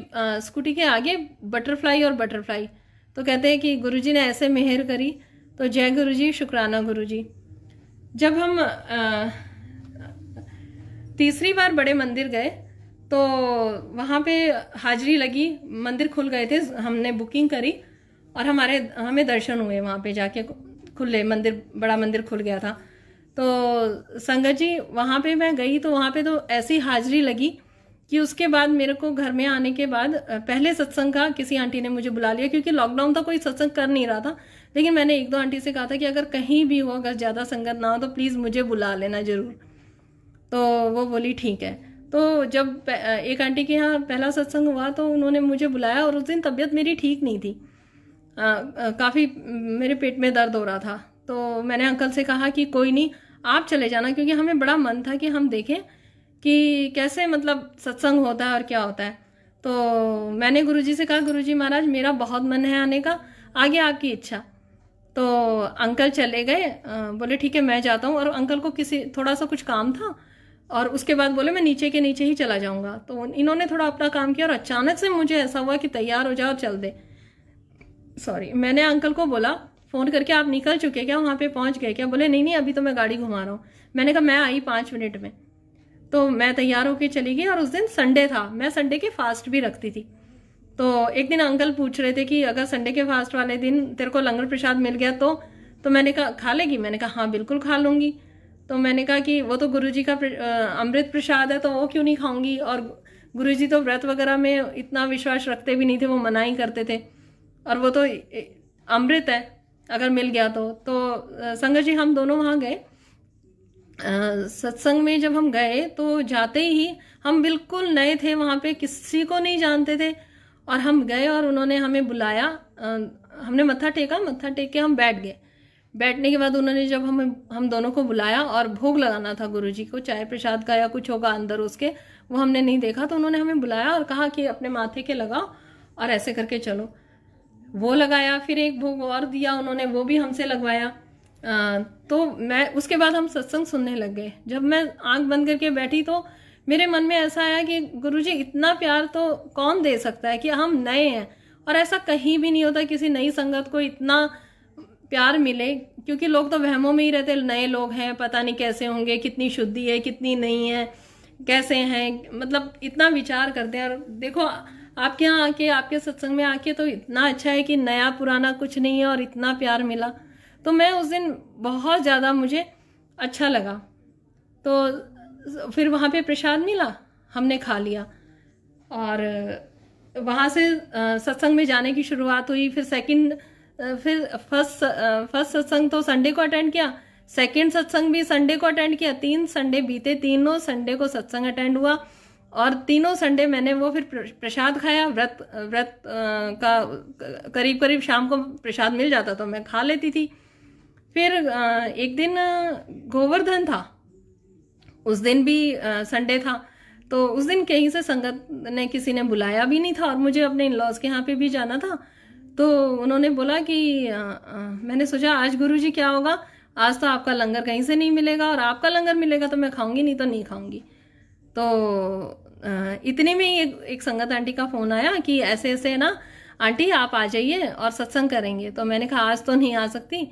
[SPEAKER 1] स्कूटी के आगे बटरफ्लाई और बटरफ्लाई तो कहते हैं कि गुरुजी ने ऐसे मेहर करी तो जय गुरुजी शुक्राना गुरुजी जब हम आ, तीसरी बार बड़े मंदिर गए तो वहाँ पे हाजिरी लगी मंदिर खुल गए थे हमने बुकिंग करी और हमारे हमें दर्शन हुए वहाँ पे जाके खुले मंदिर बड़ा मंदिर खुल गया था तो संगत जी वहाँ पे मैं गई तो वहाँ पे तो ऐसी हाजिरी लगी कि उसके बाद मेरे को घर में आने के बाद पहले सत्संग का किसी आंटी ने मुझे बुला लिया क्योंकि लॉकडाउन था कोई सत्संग कर नहीं रहा था लेकिन मैंने एक दो आंटी से कहा था कि अगर कहीं भी हो अगर ज़्यादा संगत ना हो तो प्लीज़ मुझे बुला लेना ज़रूर तो वो बोली ठीक है तो जब एक आंटी के यहाँ पहला सत्संग हुआ तो उन्होंने मुझे बुलाया और उस दिन तबीयत मेरी ठीक नहीं थी काफ़ी मेरे पेट में दर्द हो रहा था तो मैंने अंकल से कहा कि कोई नहीं आप चले जाना क्योंकि हमें बड़ा मन था कि हम देखें कि कैसे मतलब सत्संग होता है और क्या होता है तो मैंने जी से कहा जी महाराज मेरा बहुत मन है आने का आगे आपकी इच्छा तो अंकल चले गए बोले ठीक है मैं जाता हूँ और अंकल को किसी थोड़ा सा कुछ काम था और उसके बाद बोले मैं नीचे के नीचे ही चला जाऊंगा तो इन्होंने थोड़ा अपना काम किया और अचानक से मुझे ऐसा हुआ कि तैयार हो जाओ और चल दे सॉरी मैंने अंकल को बोला फ़ोन करके आप निकल चुके क्या वहाँ पे पहुँच गए क्या बोले नहीं नहीं अभी तो मैं गाड़ी घुमा रहा हूँ मैंने कहा मैं आई पाँच मिनट में तो मैं तैयार होके चली गई और उस दिन संडे था मैं संडे के फास्ट भी रखती थी तो एक दिन अंकल पूछ रहे थे कि अगर संडे के फास्ट वाले दिन तेरे को लंगर प्रसाद मिल गया तो तो मैंने कहा खा लेगी मैंने कहा हाँ बिल्कुल खा लूँगी तो मैंने कहा कि वो तो गुरु जी का अमृत प्रसाद है तो वो क्यों नहीं खाऊंगी और गुरु जी तो व्रत वगैरह में इतना विश्वास रखते भी नहीं थे वो मना ही करते थे और वो तो अमृत है अगर मिल गया तो तो संगत जी हम दोनों वहाँ गए सत्संग में जब हम गए तो जाते ही हम बिल्कुल नए थे वहाँ पे किसी को नहीं जानते थे और हम गए और उन्होंने हमें बुलाया आ, हमने मत्था टेका मत्था टेक के हम बैठ गए बैठने के बाद उन्होंने जब हम हम दोनों को बुलाया और भोग लगाना था गुरु जी को चाय प्रसाद का या कुछ होगा अंदर उसके वो हमने नहीं देखा तो उन्होंने हमें बुलाया और कहा कि अपने माथे के लगाओ और ऐसे करके चलो वो लगाया फिर एक भोग और दिया उन्होंने वो भी हमसे लगवाया आ, तो मैं उसके बाद हम सत्संग सुनने लग गए जब मैं आंख बंद करके बैठी तो मेरे मन में ऐसा आया कि गुरुजी इतना प्यार तो कौन दे सकता है कि हम नए हैं और ऐसा कहीं भी नहीं होता किसी नई संगत को इतना प्यार मिले क्योंकि लोग तो वहमों में ही रहते नए लोग हैं पता नहीं कैसे होंगे कितनी शुद्धि है कितनी नहीं है कैसे हैं मतलब इतना विचार करते हैं और देखो आपके यहाँ आके आपके सत्संग में आके तो इतना अच्छा है कि नया पुराना कुछ नहीं है और इतना प्यार मिला तो मैं उस दिन बहुत ज़्यादा मुझे अच्छा लगा तो फिर वहाँ पे प्रसाद मिला हमने खा लिया और वहाँ से सत्संग में जाने की शुरुआत हुई फिर सेकंड फिर फर्स्ट फर्स्ट सत्संग तो संडे को अटेंड किया सेकंड सत्संग भी संडे को अटेंड किया तीन संडे बीते तीनों संडे को सत्संग अटेंड हुआ और तीनों संडे मैंने वो फिर प्रसाद खाया व्रत व्रत का करीब करीब शाम को प्रसाद मिल जाता तो मैं खा लेती थी फिर एक दिन गोवर्धन था उस दिन भी संडे था तो उस दिन कहीं से संगत ने किसी ने बुलाया भी नहीं था और मुझे अपने इन लॉज के यहाँ पे भी जाना था तो उन्होंने बोला कि मैंने सोचा आज गुरु जी क्या होगा आज तो आपका लंगर कहीं से नहीं मिलेगा और आपका लंगर मिलेगा तो मैं खाऊंगी नहीं तो नहीं खाऊंगी तो इतने में एक, एक संगत आंटी का फ़ोन आया कि ऐसे ऐसे ना आंटी आप आ जाइए और सत्संग करेंगे तो मैंने कहा आज तो नहीं आ सकती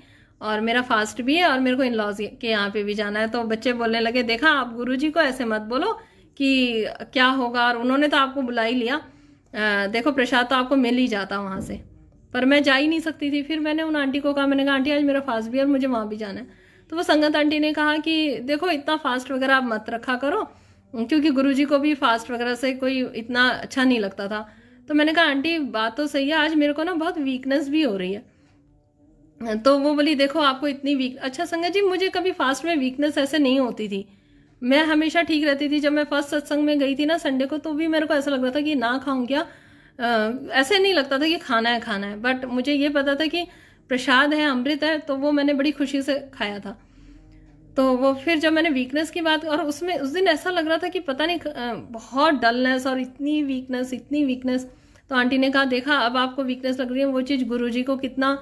[SPEAKER 1] और मेरा फास्ट भी है और मेरे को इन लॉज के यहाँ पे भी जाना है तो बच्चे बोलने लगे देखा आप गुरु को ऐसे मत बोलो कि क्या होगा और उन्होंने तो आपको बुला ही लिया आ, देखो प्रसाद तो आपको मिल ही जाता वहाँ से पर मैं जा ही नहीं सकती थी फिर मैंने उन आंटी को कहा मैंने कहा आंटी आज मेरा फास्ट भी है और मुझे वहाँ भी जाना है तो वो संगत आंटी ने कहा कि देखो इतना फास्ट वगैरह आप मत रखा करो क्योंकि जी को भी फास्ट वगैरह से कोई इतना अच्छा नहीं लगता था तो मैंने कहा आंटी बात तो सही है आज मेरे को ना बहुत वीकनेस भी हो रही है तो वो बोली देखो आपको इतनी वीक अच्छा संगत जी मुझे कभी फास्ट में वीकनेस ऐसे नहीं होती थी मैं हमेशा ठीक रहती थी जब मैं फर्स्ट सत्संग में गई थी ना संडे को तो भी मेरे को ऐसा लग रहा था कि ना खाऊं क्या आ, ऐसे नहीं लगता था कि खाना है खाना है बट मुझे ये पता था कि प्रसाद है अमृत है तो वो मैंने बड़ी खुशी से खाया था तो वो फिर जब मैंने वीकनेस की बात और उसमें उस दिन ऐसा लग रहा था कि पता नहीं बहुत डलनेस और इतनी वीकनेस इतनी वीकनेस तो आंटी ने कहा देखा अब आपको वीकनेस लग रही है वो चीज़ गुरु को कितना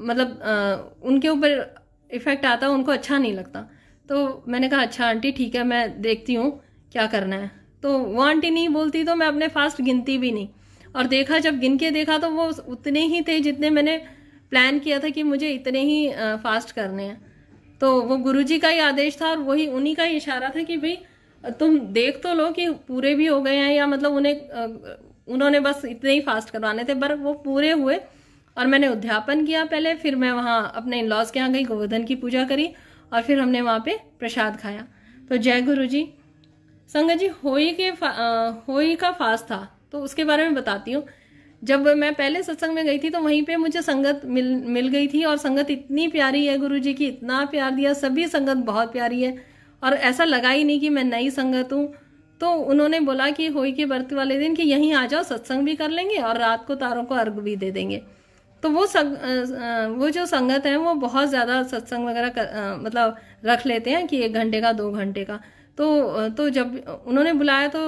[SPEAKER 1] मतलब उनके ऊपर इफेक्ट आता उनको अच्छा नहीं लगता तो मैंने कहा अच्छा आंटी ठीक है मैं देखती हूँ क्या करना है तो वो आंटी नहीं बोलती तो मैं अपने फास्ट गिनती भी नहीं और देखा जब गिन के देखा तो वो उतने ही थे जितने मैंने प्लान किया था कि मुझे इतने ही फास्ट करने हैं तो वो गुरुजी का ही आदेश था और वही उन्हीं का ही इशारा था कि भाई तुम देख तो लो कि पूरे भी हो गए हैं या मतलब उन्हें उन्होंने बस इतने ही फास्ट करवाने थे पर वो पूरे हुए और मैंने उद्यापन किया पहले फिर मैं वहाँ अपने इन लॉज के यहाँ गई गोवर्धन की पूजा करी और फिर हमने वहाँ पे प्रसाद खाया तो जय गुरु जी संगत जी होई के होई का फास्ट था तो उसके बारे में बताती हूँ जब मैं पहले सत्संग में गई थी तो वहीं पे मुझे संगत मिल मिल गई थी और संगत इतनी प्यारी है गुरु जी की इतना प्यार दिया सभी संगत बहुत प्यारी है और ऐसा लगा ही नहीं कि मैं नई संगत हूँ तो उन्होंने बोला कि होई के व्रत वाले दिन कि यहीं आ जाओ सत्संग भी कर लेंगे और रात को तारों को अर्घ भी दे देंगे तो वो संग वो जो संगत है वो बहुत ज़्यादा सत्संग वगैरह मतलब रख लेते हैं कि एक घंटे का दो घंटे का तो तो जब उन्होंने बुलाया तो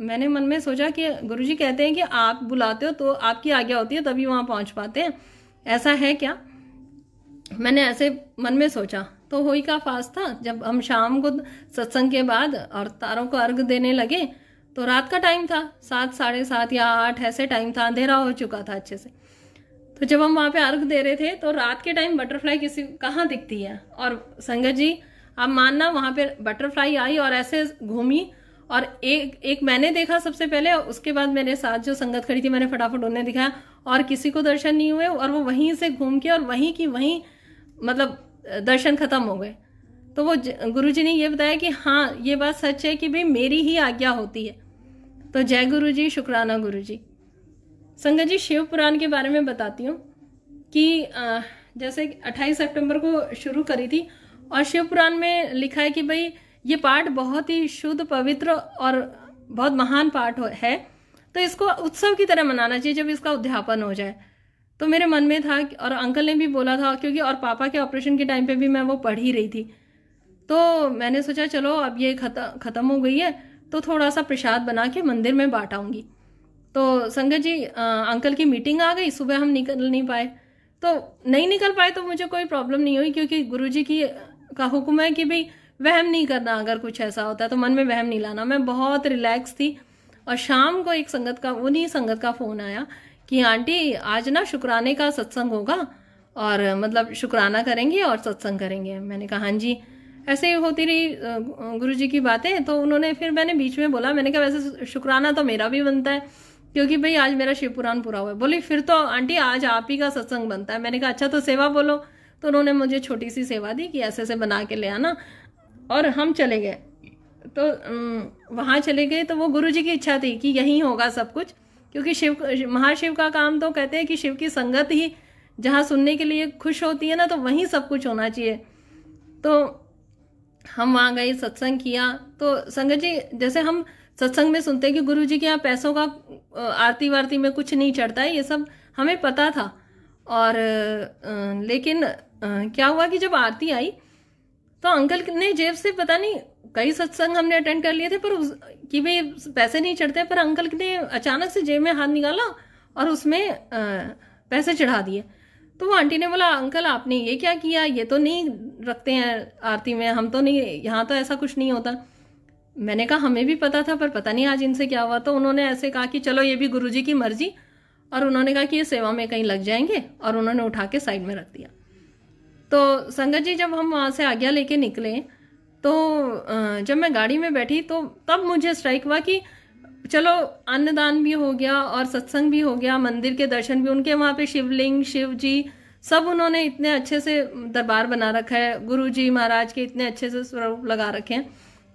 [SPEAKER 1] मैंने मन में सोचा कि गुरुजी कहते हैं कि आप बुलाते हो तो आपकी आज्ञा होती है तभी वहाँ पहुँच पाते हैं ऐसा है क्या मैंने ऐसे मन में सोचा तो होई का फास्ट था जब हम शाम को सत्संग के बाद और तारों को अर्घ देने लगे तो रात का टाइम था सात साढ़े सात या आठ ऐसे टाइम था अंधेरा हो चुका था अच्छे से तो जब हम वहाँ पे अर्घ दे रहे थे तो रात के टाइम बटरफ्लाई किसी कहाँ दिखती है और संगत जी अब मानना वहां पर बटरफ्लाई आई और ऐसे घूमी और एक एक मैंने देखा सबसे पहले उसके बाद मेरे साथ जो संगत खड़ी थी मैंने फटाफट उन्हें दिखाया और किसी को दर्शन नहीं हुए और वो वहीं से घूम के और वहीं की वहीं मतलब दर्शन खत्म हो गए तो वो गुरु जी ने ये बताया कि हाँ ये बात सच है कि भाई मेरी ही आज्ञा होती है तो जय गुरु जी शुक्राना गुरु जी संगत जी शिव पुराण के बारे में बताती हूँ कि जैसे 28 सितंबर को शुरू करी थी और शिव पुराण में लिखा है कि भाई ये पाठ बहुत ही शुद्ध पवित्र और बहुत महान पाठ है तो इसको उत्सव की तरह मनाना चाहिए जब इसका उद्यापन हो जाए तो मेरे मन में था और अंकल ने भी बोला था क्योंकि और पापा के ऑपरेशन के टाइम पे भी मैं वो पढ़ ही रही थी तो मैंने सोचा चलो अब ये खत्म खत्म हो गई है तो थोड़ा सा प्रसाद बना के मंदिर में बांटाऊंगी तो संगत जी आ, अंकल की मीटिंग आ गई सुबह हम निकल नहीं पाए तो नहीं निकल पाए तो मुझे कोई प्रॉब्लम नहीं हुई क्योंकि गुरु की का हुक्म है कि भाई वहम नहीं करना अगर कुछ ऐसा होता है तो मन में वहम नहीं लाना मैं बहुत रिलैक्स थी और शाम को एक संगत का उन्हीं संगत का फ़ोन आया कि आंटी आज ना शुक्राने का सत्संग होगा और मतलब शुक्राना करेंगे और सत्संग करेंगे मैंने कहा हाँ जी ऐसे होती रही गुरु जी की बातें तो उन्होंने फिर मैंने बीच में बोला मैंने कहा वैसे शुक्राना तो मेरा भी बनता है क्योंकि भाई आज मेरा शिवपुराण पूरा हुआ है बोली फिर तो आंटी आज आप ही का सत्संग बनता है मैंने कहा अच्छा तो सेवा बोलो तो उन्होंने मुझे छोटी सी सेवा दी कि ऐसे ऐसे बना के ले आना और हम चले गए तो वहाँ चले गए तो वो गुरु जी की इच्छा थी कि यहीं होगा सब कुछ क्योंकि शिव महाशिव का काम तो कहते हैं कि शिव की संगत ही जहाँ सुनने के लिए खुश होती है ना तो वहीं सब कुछ होना चाहिए तो हम वहाँ गए सत्संग किया तो संगत जी जैसे हम सत्संग में सुनते हैं कि गुरु जी के यहाँ पैसों का आरती वारती में कुछ नहीं चढ़ता है ये सब हमें पता था और लेकिन क्या हुआ कि जब आरती आई तो अंकल ने जेब से पता नहीं कई सत्संग हमने अटेंड कर लिए थे पर उस कि भाई पैसे नहीं चढ़ते पर अंकल ने अचानक से जेब में हाथ निकाला और उसमें पैसे चढ़ा दिए तो वो आंटी ने बोला अंकल आपने ये क्या किया ये तो नहीं रखते हैं आरती में हम तो नहीं यहाँ तो ऐसा कुछ नहीं होता मैंने कहा हमें भी पता था पर पता नहीं आज इनसे क्या हुआ तो उन्होंने ऐसे कहा कि चलो ये भी गुरुजी की मर्जी और उन्होंने कहा कि ये सेवा में कहीं लग जाएंगे और उन्होंने उठा के साइड में रख दिया तो संगत जी जब हम वहाँ से आज्ञा लेके निकले तो जब मैं गाड़ी में बैठी तो तब मुझे स्ट्राइक हुआ कि चलो अन्नदान भी हो गया और सत्संग भी हो गया मंदिर के दर्शन भी उनके वहाँ पे शिवलिंग शिव जी सब उन्होंने इतने अच्छे से दरबार बना रखा है गुरु जी महाराज के इतने अच्छे से स्वरूप लगा रखे हैं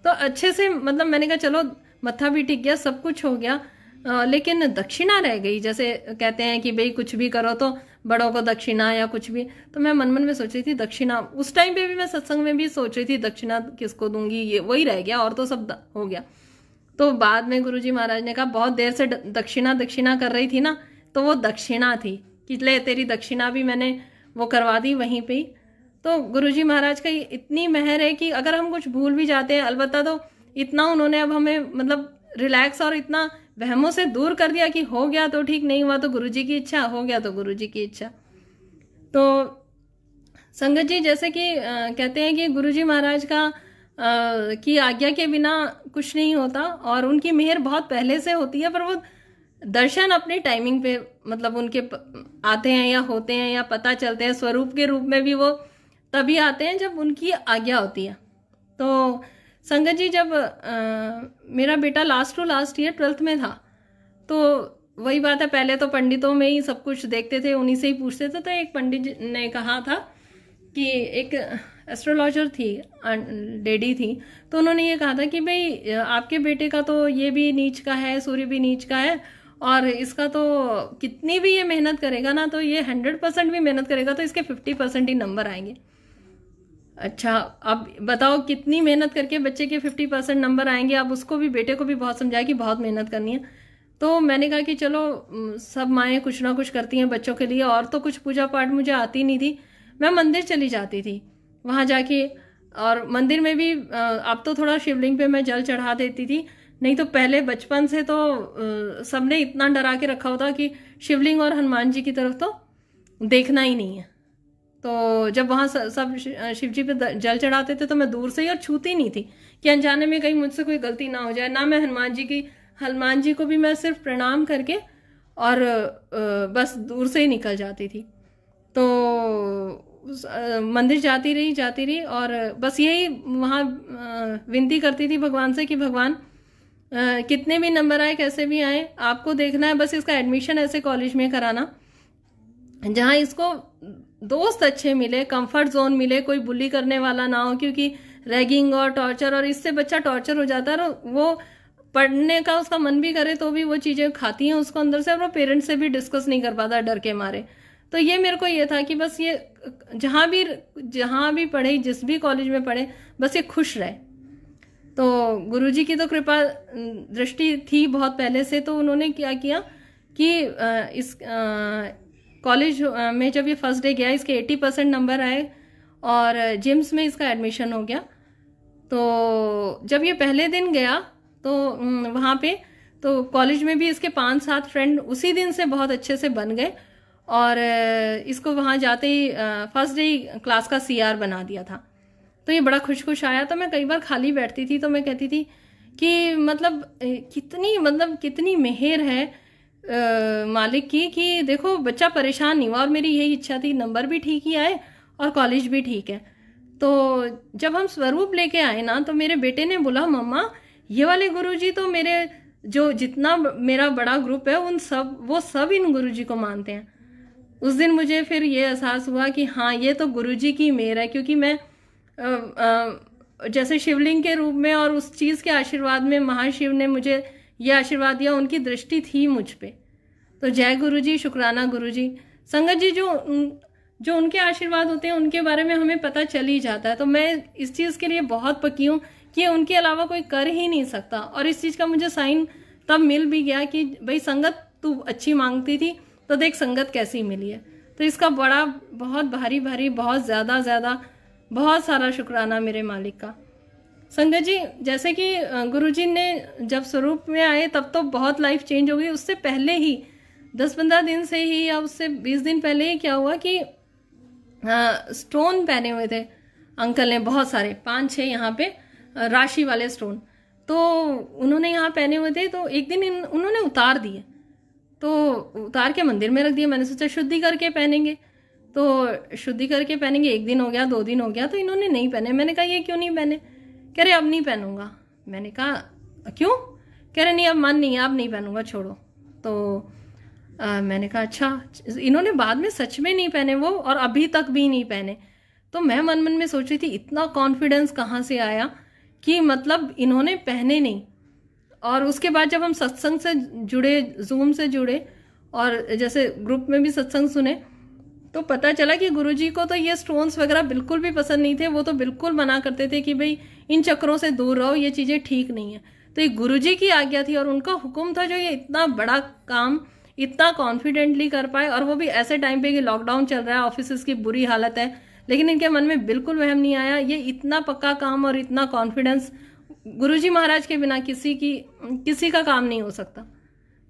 [SPEAKER 1] तो अच्छे से मतलब मैंने कहा चलो मत्था भी टिक गया सब कुछ हो गया लेकिन दक्षिणा रह गई जैसे कहते हैं कि भाई कुछ भी करो तो बड़ों को दक्षिणा या कुछ भी तो मैं मन मन में सोच रही थी दक्षिणा उस टाइम पे भी मैं सत्संग में भी सोच रही थी दक्षिणा किसको दूंगी ये वही रह गया और तो सब हो गया तो बाद में गुरुजी महाराज ने कहा बहुत देर से दक्षिणा दक्षिणा कर रही थी ना तो वो दक्षिणा थी कि ले तेरी दक्षिणा भी मैंने वो करवा दी वहीं पर तो गुरुजी महाराज का इतनी मेहर है कि अगर हम कुछ भूल भी जाते हैं अलबत्त तो इतना उन्होंने अब हमें मतलब रिलैक्स और इतना वहमों से दूर कर दिया कि हो गया तो ठीक नहीं हुआ तो गुरु जी की इच्छा हो गया तो जी की इच्छा तो संगत जी जैसे कि आ, कहते हैं कि गुरु जी महाराज का आ, की आज्ञा के बिना कुछ नहीं होता और उनकी मेहर बहुत पहले से होती है पर वो दर्शन अपने टाइमिंग पे मतलब उनके आते हैं या होते हैं या पता चलते हैं स्वरूप के रूप में भी वो तभी आते हैं जब उनकी आज्ञा होती है तो संगत जी जब आ, मेरा बेटा last to last year twelfth में था तो वही बात है पहले तो पंडितों में ही सब कुछ देखते थे उन्हीं से ही पूछते थे तो एक पंडित ने कहा था कि एक एस्ट्रोलॉजर थी डेडी थी तो उन्होंने ये कहा था कि भाई आपके बेटे का तो ये भी नीच का है सूर्य भी नीच का है और इसका तो कितनी भी ये मेहनत करेगा ना तो ये हंड्रेड परसेंट भी मेहनत करेगा तो इसके फिफ्टी परसेंट ही नंबर आएंगे अच्छा अब बताओ कितनी मेहनत करके बच्चे के फिफ्टी परसेंट नंबर आएंगे आप उसको भी बेटे को भी बहुत समझाए कि बहुत मेहनत करनी है तो मैंने कहा कि चलो सब माएँ कुछ ना कुछ करती हैं बच्चों के लिए और तो कुछ पूजा पाठ मुझे आती नहीं थी मैं मंदिर चली जाती थी वहाँ जाके और मंदिर में भी अब तो थोड़ा शिवलिंग पे मैं जल चढ़ा देती थी नहीं तो पहले बचपन से तो सबने इतना डरा के रखा होता कि शिवलिंग और हनुमान जी की तरफ तो देखना ही नहीं है तो जब वहाँ सब शिव जी पे जल चढ़ाते थे तो मैं दूर से ही और छूती नहीं थी कि अनजाने में कहीं मुझसे कोई गलती ना हो जाए ना मैं हनुमान जी की हनुमान जी को भी मैं सिर्फ प्रणाम करके और बस दूर से ही निकल जाती थी तो मंदिर जाती रही जाती रही और बस यही वहाँ विनती करती थी भगवान से कि भगवान कितने भी नंबर आए कैसे भी आए आपको देखना है बस इसका एडमिशन ऐसे कॉलेज में कराना जहाँ इसको दोस्त अच्छे मिले कंफर्ट जोन मिले कोई बुली करने वाला ना हो क्योंकि रैगिंग और टॉर्चर और इससे बच्चा टॉर्चर हो जाता है और वो पढ़ने का उसका मन भी करे तो भी वो चीज़ें खाती हैं उसको अंदर से और वो पेरेंट्स से भी डिस्कस नहीं कर पाता डर के मारे तो ये मेरे को ये था कि बस ये जहाँ भी जहाँ भी पढ़े जिस भी कॉलेज में पढ़े बस ये खुश रहे तो गुरुजी की तो कृपा दृष्टि थी बहुत पहले से तो उन्होंने क्या किया कि इस कॉलेज में जब ये फर्स्ट डे गया इसके 80 परसेंट नंबर आए और जिम्स में इसका एडमिशन हो गया तो जब ये पहले दिन गया तो वहाँ पे तो कॉलेज में भी इसके पांच सात फ्रेंड उसी दिन से बहुत अच्छे से बन गए और इसको वहाँ जाते ही फर्स्ट डे क्लास का सीआर बना दिया था तो ये बड़ा खुश खुश आया तो मैं कई बार खाली बैठती थी तो मैं कहती थी कि मतलब कितनी मतलब कितनी मेहर है मालिक की कि देखो बच्चा परेशान नहीं हुआ और मेरी यही इच्छा थी नंबर भी ठीक ही आए और कॉलेज भी ठीक है तो जब हम स्वरूप लेके आए ना तो मेरे बेटे ने बोला मम्मा ये वाले गुरुजी तो मेरे जो जितना मेरा बड़ा ग्रुप है उन सब वो सब इन गुरुजी को मानते हैं उस दिन मुझे फिर ये एहसास हुआ कि हाँ ये तो गुरुजी की मेहर है क्योंकि मैं आ, आ, जैसे शिवलिंग के रूप में और उस चीज़ के आशीर्वाद में महाशिव ने मुझे यह आशीर्वाद या उनकी दृष्टि थी मुझ पर तो जय गुरु जी शुक्राना गुरु जी संगत जी जो जो उनके आशीर्वाद होते हैं उनके बारे में हमें पता चल ही जाता है तो मैं इस चीज़ के लिए बहुत पकी हूँ कि उनके अलावा कोई कर ही नहीं सकता और इस चीज़ का मुझे साइन तब मिल भी गया कि भाई संगत तू अच्छी मांगती थी तो देख संगत कैसी मिली है तो इसका बड़ा बहुत भारी भारी बहुत ज़्यादा ज़्यादा बहुत सारा शुक्राना मेरे मालिक का संगत जी जैसे कि गुरुजी ने जब स्वरूप में आए तब तो बहुत लाइफ चेंज हो गई उससे पहले ही दस पंद्रह दिन से ही या उससे बीस दिन पहले ही क्या हुआ कि आ, स्टोन पहने हुए थे अंकल ने बहुत सारे पाँच छः यहाँ पे राशि वाले स्टोन तो उन्होंने यहाँ पहने हुए थे तो एक दिन इन उन्होंने उतार दिए तो उतार के मंदिर में रख दिया मैंने सोचा शुद्धि करके पहनेंगे तो शुद्धि करके पहनेंगे एक दिन हो गया दो दिन हो गया तो इन्होंने नहीं पहने मैंने कहा ये क्यों नहीं पहने कह रहे अब नहीं पहनूंगा मैंने कहा क्यों कह रहे नहीं अब मन नहीं है अब नहीं पहनूंगा छोड़ो तो आ, मैंने कहा अच्छा इन्होंने बाद में सच में नहीं पहने वो और अभी तक भी नहीं पहने तो मैं मन मन में सोच रही थी इतना कॉन्फिडेंस कहाँ से आया कि मतलब इन्होंने पहने नहीं और उसके बाद जब हम सत्संग से जुड़े जूम से जुड़े और जैसे ग्रुप में भी सत्संग सुने तो पता चला कि गुरुजी को तो ये स्टोन्स वगैरह बिल्कुल भी पसंद नहीं थे वो तो बिल्कुल मना करते थे कि भाई इन चक्रों से दूर रहो ये चीज़ें ठीक नहीं है तो ये गुरुजी की आज्ञा थी और उनका हुक्म था जो ये इतना बड़ा काम इतना कॉन्फिडेंटली कर पाए और वो भी ऐसे टाइम पे कि लॉकडाउन चल रहा है ऑफिस की बुरी हालत है लेकिन इनके मन में बिल्कुल वहम नहीं आया ये इतना पक्का काम और इतना कॉन्फिडेंस गुरुजी महाराज के बिना किसी की किसी का काम नहीं हो सकता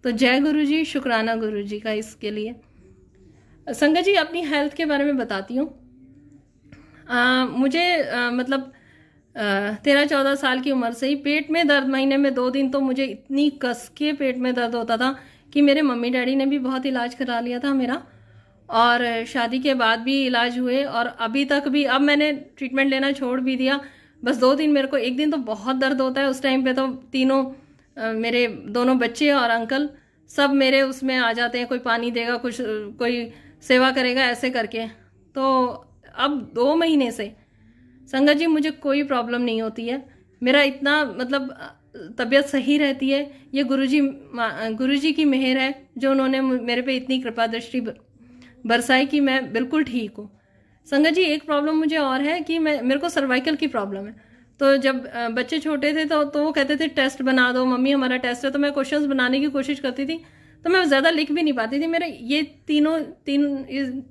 [SPEAKER 1] तो जय गुरुजी शुक्राना गुरुजी का इसके लिए संगत जी अपनी हेल्थ के बारे में बताती हूँ मुझे आ, मतलब तेरह चौदह साल की उम्र से ही पेट में दर्द महीने में दो दिन तो मुझे इतनी कस के पेट में दर्द होता था कि मेरे मम्मी डैडी ने भी बहुत इलाज करा लिया था मेरा और शादी के बाद भी इलाज हुए और अभी तक भी अब मैंने ट्रीटमेंट लेना छोड़ भी दिया बस दो दिन मेरे को एक दिन तो बहुत दर्द होता है उस टाइम पे तो तीनों मेरे दोनों बच्चे और अंकल सब मेरे उसमें आ जाते हैं कोई पानी देगा कुछ कोई सेवा करेगा ऐसे करके तो अब दो महीने से संगत जी मुझे कोई प्रॉब्लम नहीं होती है मेरा इतना मतलब तबीयत सही रहती है ये गुरुजी गुरुजी की मेहर है जो उन्होंने मेरे पे इतनी कृपा दृष्टि बरसाई कि मैं बिल्कुल ठीक हूँ संगत जी एक प्रॉब्लम मुझे और है कि मैं मेरे को सर्वाइकल की प्रॉब्लम है तो जब बच्चे छोटे थे तो तो वो कहते थे टेस्ट बना दो मम्मी हमारा टेस्ट है तो मैं क्वेश्चंस बनाने की कोशिश करती थी तो मैं ज़्यादा लिख भी नहीं पाती थी मेरे ये तीनों तीन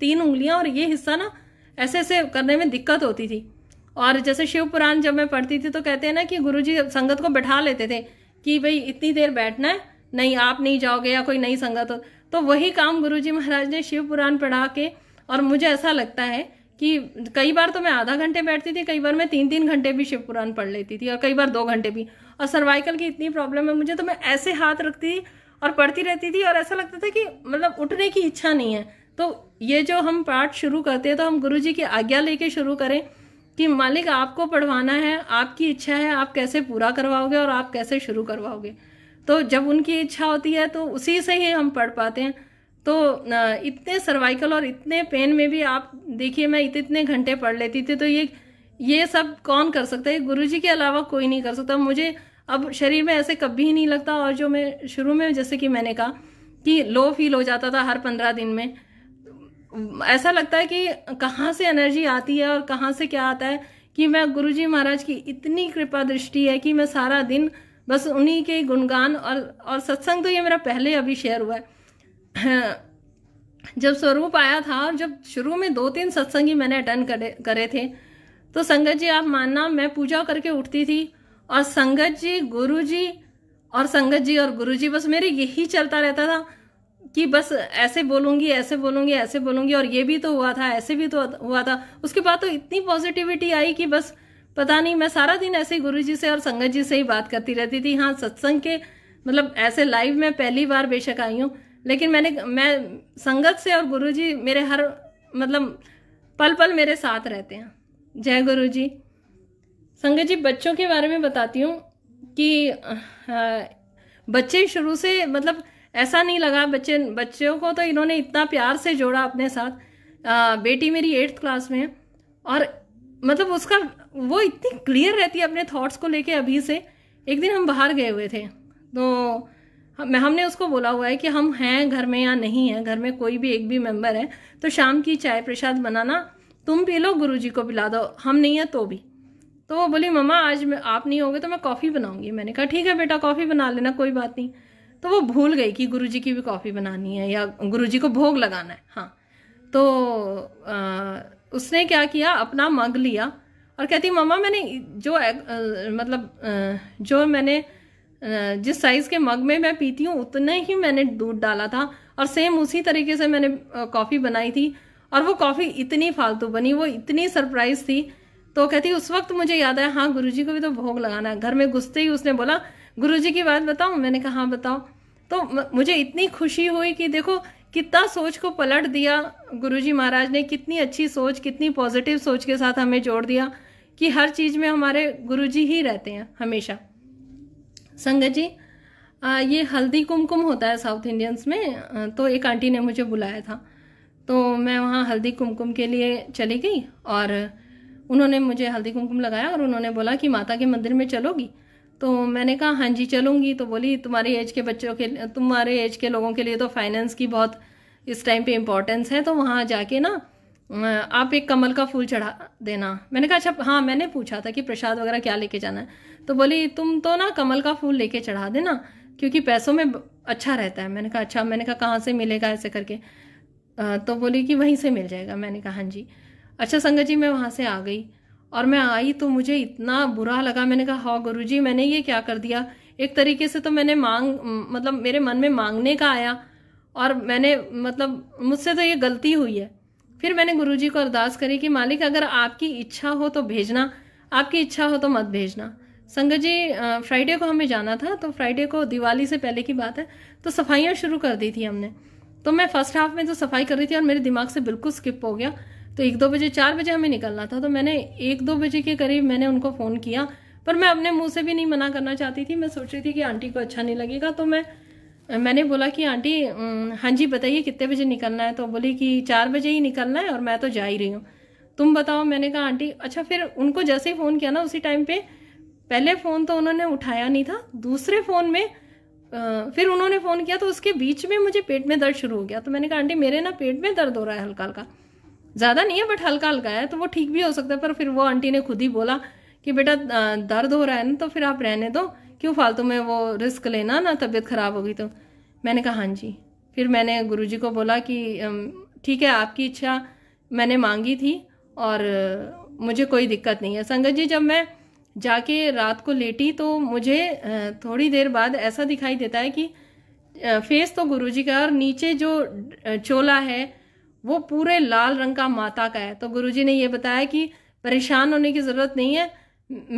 [SPEAKER 1] तीन उंगलियां और ये हिस्सा ना ऐसे ऐसे करने में दिक्कत होती थी और जैसे शिव पुराण जब मैं पढ़ती थी तो कहते हैं ना कि गुरु संगत को बैठा लेते थे कि भाई इतनी देर बैठना है नहीं आप नहीं जाओगे या कोई नई संगत हो तो वही काम गुरुजी महाराज ने शिव पुराण पढ़ा के और मुझे ऐसा लगता है कि कई बार तो मैं आधा घंटे बैठती थी कई बार मैं तीन तीन घंटे भी शिव पुराण पढ़ लेती थी और कई बार दो घंटे भी और सर्वाइकल की इतनी प्रॉब्लम है मुझे तो मैं ऐसे हाथ रखती थी और पढ़ती रहती थी और ऐसा लगता था कि मतलब उठने की इच्छा नहीं है तो ये जो हम पाठ शुरू करते हैं तो हम गुरु जी की आज्ञा लेके शुरू करें कि मालिक आपको पढ़वाना है आपकी इच्छा है आप कैसे पूरा करवाओगे और आप कैसे शुरू करवाओगे तो जब उनकी इच्छा होती है तो उसी से ही हम पढ़ पाते हैं तो इतने सर्वाइकल और इतने पेन में भी आप देखिए मैं इतने इतने घंटे पढ़ लेती थी तो ये ये सब कौन कर सकता है गुरु जी के अलावा कोई नहीं कर सकता मुझे अब शरीर में ऐसे कभी नहीं लगता और जो मैं शुरू में जैसे कि मैंने कहा कि लो फील हो जाता था हर पंद्रह दिन में ऐसा लगता है कि कहाँ से एनर्जी आती है और कहाँ से क्या आता है कि मैं गुरु जी महाराज की इतनी कृपा दृष्टि है कि मैं सारा दिन बस उन्हीं के गुणगान और और सत्संग तो ये मेरा पहले अभी शेयर हुआ है [CLEARS THROAT] जब स्वरूप आया था और जब शुरू में दो तीन सत्संग ही मैंने अटेंड करे करे थे तो संगत जी आप मानना मैं पूजा करके उठती थी और संगत जी गुरु जी और संगत जी और गुरु जी बस मेरे यही चलता रहता था कि बस ऐसे बोलूंगी ऐसे बोलूंगी ऐसे बोलूंगी और ये भी तो हुआ था ऐसे भी तो हुआ था उसके बाद तो इतनी पॉजिटिविटी आई कि बस पता नहीं मैं सारा दिन ऐसे गुरु जी से और संगत जी से ही बात करती रहती थी हाँ सत्संग के मतलब ऐसे लाइव में पहली बार बेशक आई हूँ लेकिन मैंने मैं संगत से और गुरु जी मेरे हर मतलब पल पल मेरे साथ रहते हैं जय गुरु जी संगत जी बच्चों के बारे में बताती हूँ कि आ, बच्चे शुरू से मतलब ऐसा नहीं लगा बच्चे बच्चों को तो इन्होंने इतना प्यार से जोड़ा अपने साथ आ, बेटी मेरी एट्थ क्लास में है और मतलब उसका वो इतनी क्लियर रहती है अपने थॉट्स को लेके अभी से एक दिन हम बाहर गए हुए थे तो मैं हमने उसको बोला हुआ है कि हम हैं घर में या नहीं हैं घर में कोई भी एक भी मेंबर है तो शाम की चाय प्रसाद बनाना तुम पी लो गुरु जी को पिला दो हम नहीं है तो भी तो वो बोली मम्मा आज आप नहीं होगे तो मैं कॉफ़ी बनाऊंगी मैंने कहा ठीक है बेटा कॉफ़ी बना लेना कोई बात नहीं तो वो भूल गई कि गुरु की भी कॉफ़ी बनानी है या गुरु को भोग लगाना है हाँ तो आ, उसने क्या किया अपना मग लिया और कहती मम्मा मैंने जो आ, मतलब आ, जो मैंने जिस साइज़ के मग में मैं पीती हूँ उतने ही मैंने दूध डाला था और सेम उसी तरीके से मैंने कॉफ़ी बनाई थी और वो कॉफ़ी इतनी फालतू बनी वो इतनी सरप्राइज थी तो कहती उस वक्त मुझे याद आया हाँ गुरु को भी तो भोग लगाना है घर में घुसते ही उसने बोला गुरु की बात बताओ मैंने कहा हाँ बताओ तो मुझे इतनी खुशी हुई कि देखो कितना सोच को पलट दिया गुरुजी महाराज ने कितनी अच्छी सोच कितनी पॉजिटिव सोच के साथ हमें जोड़ दिया कि हर चीज़ में हमारे गुरुजी ही रहते हैं हमेशा संगत जी आ, ये हल्दी कुमकुम होता है साउथ इंडियंस में तो एक आंटी ने मुझे बुलाया था तो मैं वहाँ हल्दी कुमकुम के लिए चली गई और उन्होंने मुझे हल्दी कुमकुम लगाया और उन्होंने बोला कि माता के मंदिर में चलोगी तो मैंने कहा हाँ जी चलूँगी तो बोली तुम्हारे एज के बच्चों के तुम्हारे एज के लोगों के लिए तो फाइनेंस की बहुत इस टाइम पे इम्पोर्टेंस है तो वहाँ जाके ना आप एक कमल का फूल चढ़ा देना मैंने कहा अच्छा हाँ मैंने पूछा था कि प्रसाद वगैरह क्या लेके जाना है तो बोली तुम तो ना कमल का फूल लेके चढ़ा देना क्योंकि पैसों में अच्छा रहता है मैंने कहा अच्छा मैंने कहा कहाँ से मिलेगा ऐसे करके तो बोली कि वहीं से मिल जाएगा मैंने कहा हाँ जी अच्छा संगत जी मैं वहाँ से आ गई और मैं आई तो मुझे इतना बुरा लगा मैंने कहा हाँ गुरु जी मैंने ये क्या कर दिया एक तरीके से तो मैंने मांग मतलब मेरे मन में मांगने का आया और मैंने मतलब मुझसे तो ये गलती हुई है फिर मैंने गुरु जी को अरदास करी कि मालिक अगर आपकी इच्छा हो तो भेजना आपकी इच्छा हो तो मत भेजना संगत जी फ्राइडे को हमें जाना था तो फ्राइडे को दिवाली से पहले की बात है तो सफाइयाँ शुरू कर दी थी हमने तो मैं फर्स्ट हाफ में तो सफाई कर रही थी और मेरे दिमाग से बिल्कुल स्किप हो गया तो एक दो बजे चार बजे हमें निकलना था तो मैंने एक दो बजे के करीब मैंने उनको फ़ोन किया पर मैं अपने मुंह से भी नहीं मना करना चाहती थी मैं सोच रही थी कि आंटी को अच्छा नहीं लगेगा तो मैं मैंने बोला कि आंटी हाँ जी बताइए कितने बजे निकलना है तो बोली कि चार बजे ही निकलना है और मैं तो जा ही रही हूँ तुम बताओ मैंने कहा आंटी अच्छा फिर उनको जैसे ही फ़ोन किया ना उसी टाइम पे पहले फ़ोन तो उन्होंने उठाया नहीं था दूसरे फ़ोन में फिर उन्होंने फ़ोन किया तो उसके बीच में मुझे पेट में दर्द शुरू हो गया तो मैंने कहा आंटी मेरे ना पेट में दर्द हो रहा है हल्का हल्का ज़्यादा नहीं है बट हल्का हल्का है तो वो ठीक भी हो सकता है पर फिर वो आंटी ने खुद ही बोला कि बेटा दर्द हो रहा है ना तो फिर आप रहने दो क्यों फालतू में वो रिस्क लेना ना तबीयत ख़राब होगी तो मैंने कहा हाँ जी फिर मैंने जी को बोला कि ठीक है आपकी इच्छा मैंने मांगी थी और मुझे कोई दिक्कत नहीं है संगत जी जब मैं जाके रात को लेटी तो मुझे थोड़ी देर बाद ऐसा दिखाई देता है कि फेस तो गुरुजी का और नीचे जो चोला है वो पूरे लाल रंग का माता का है तो गुरुजी ने ये बताया कि परेशान होने की ज़रूरत नहीं है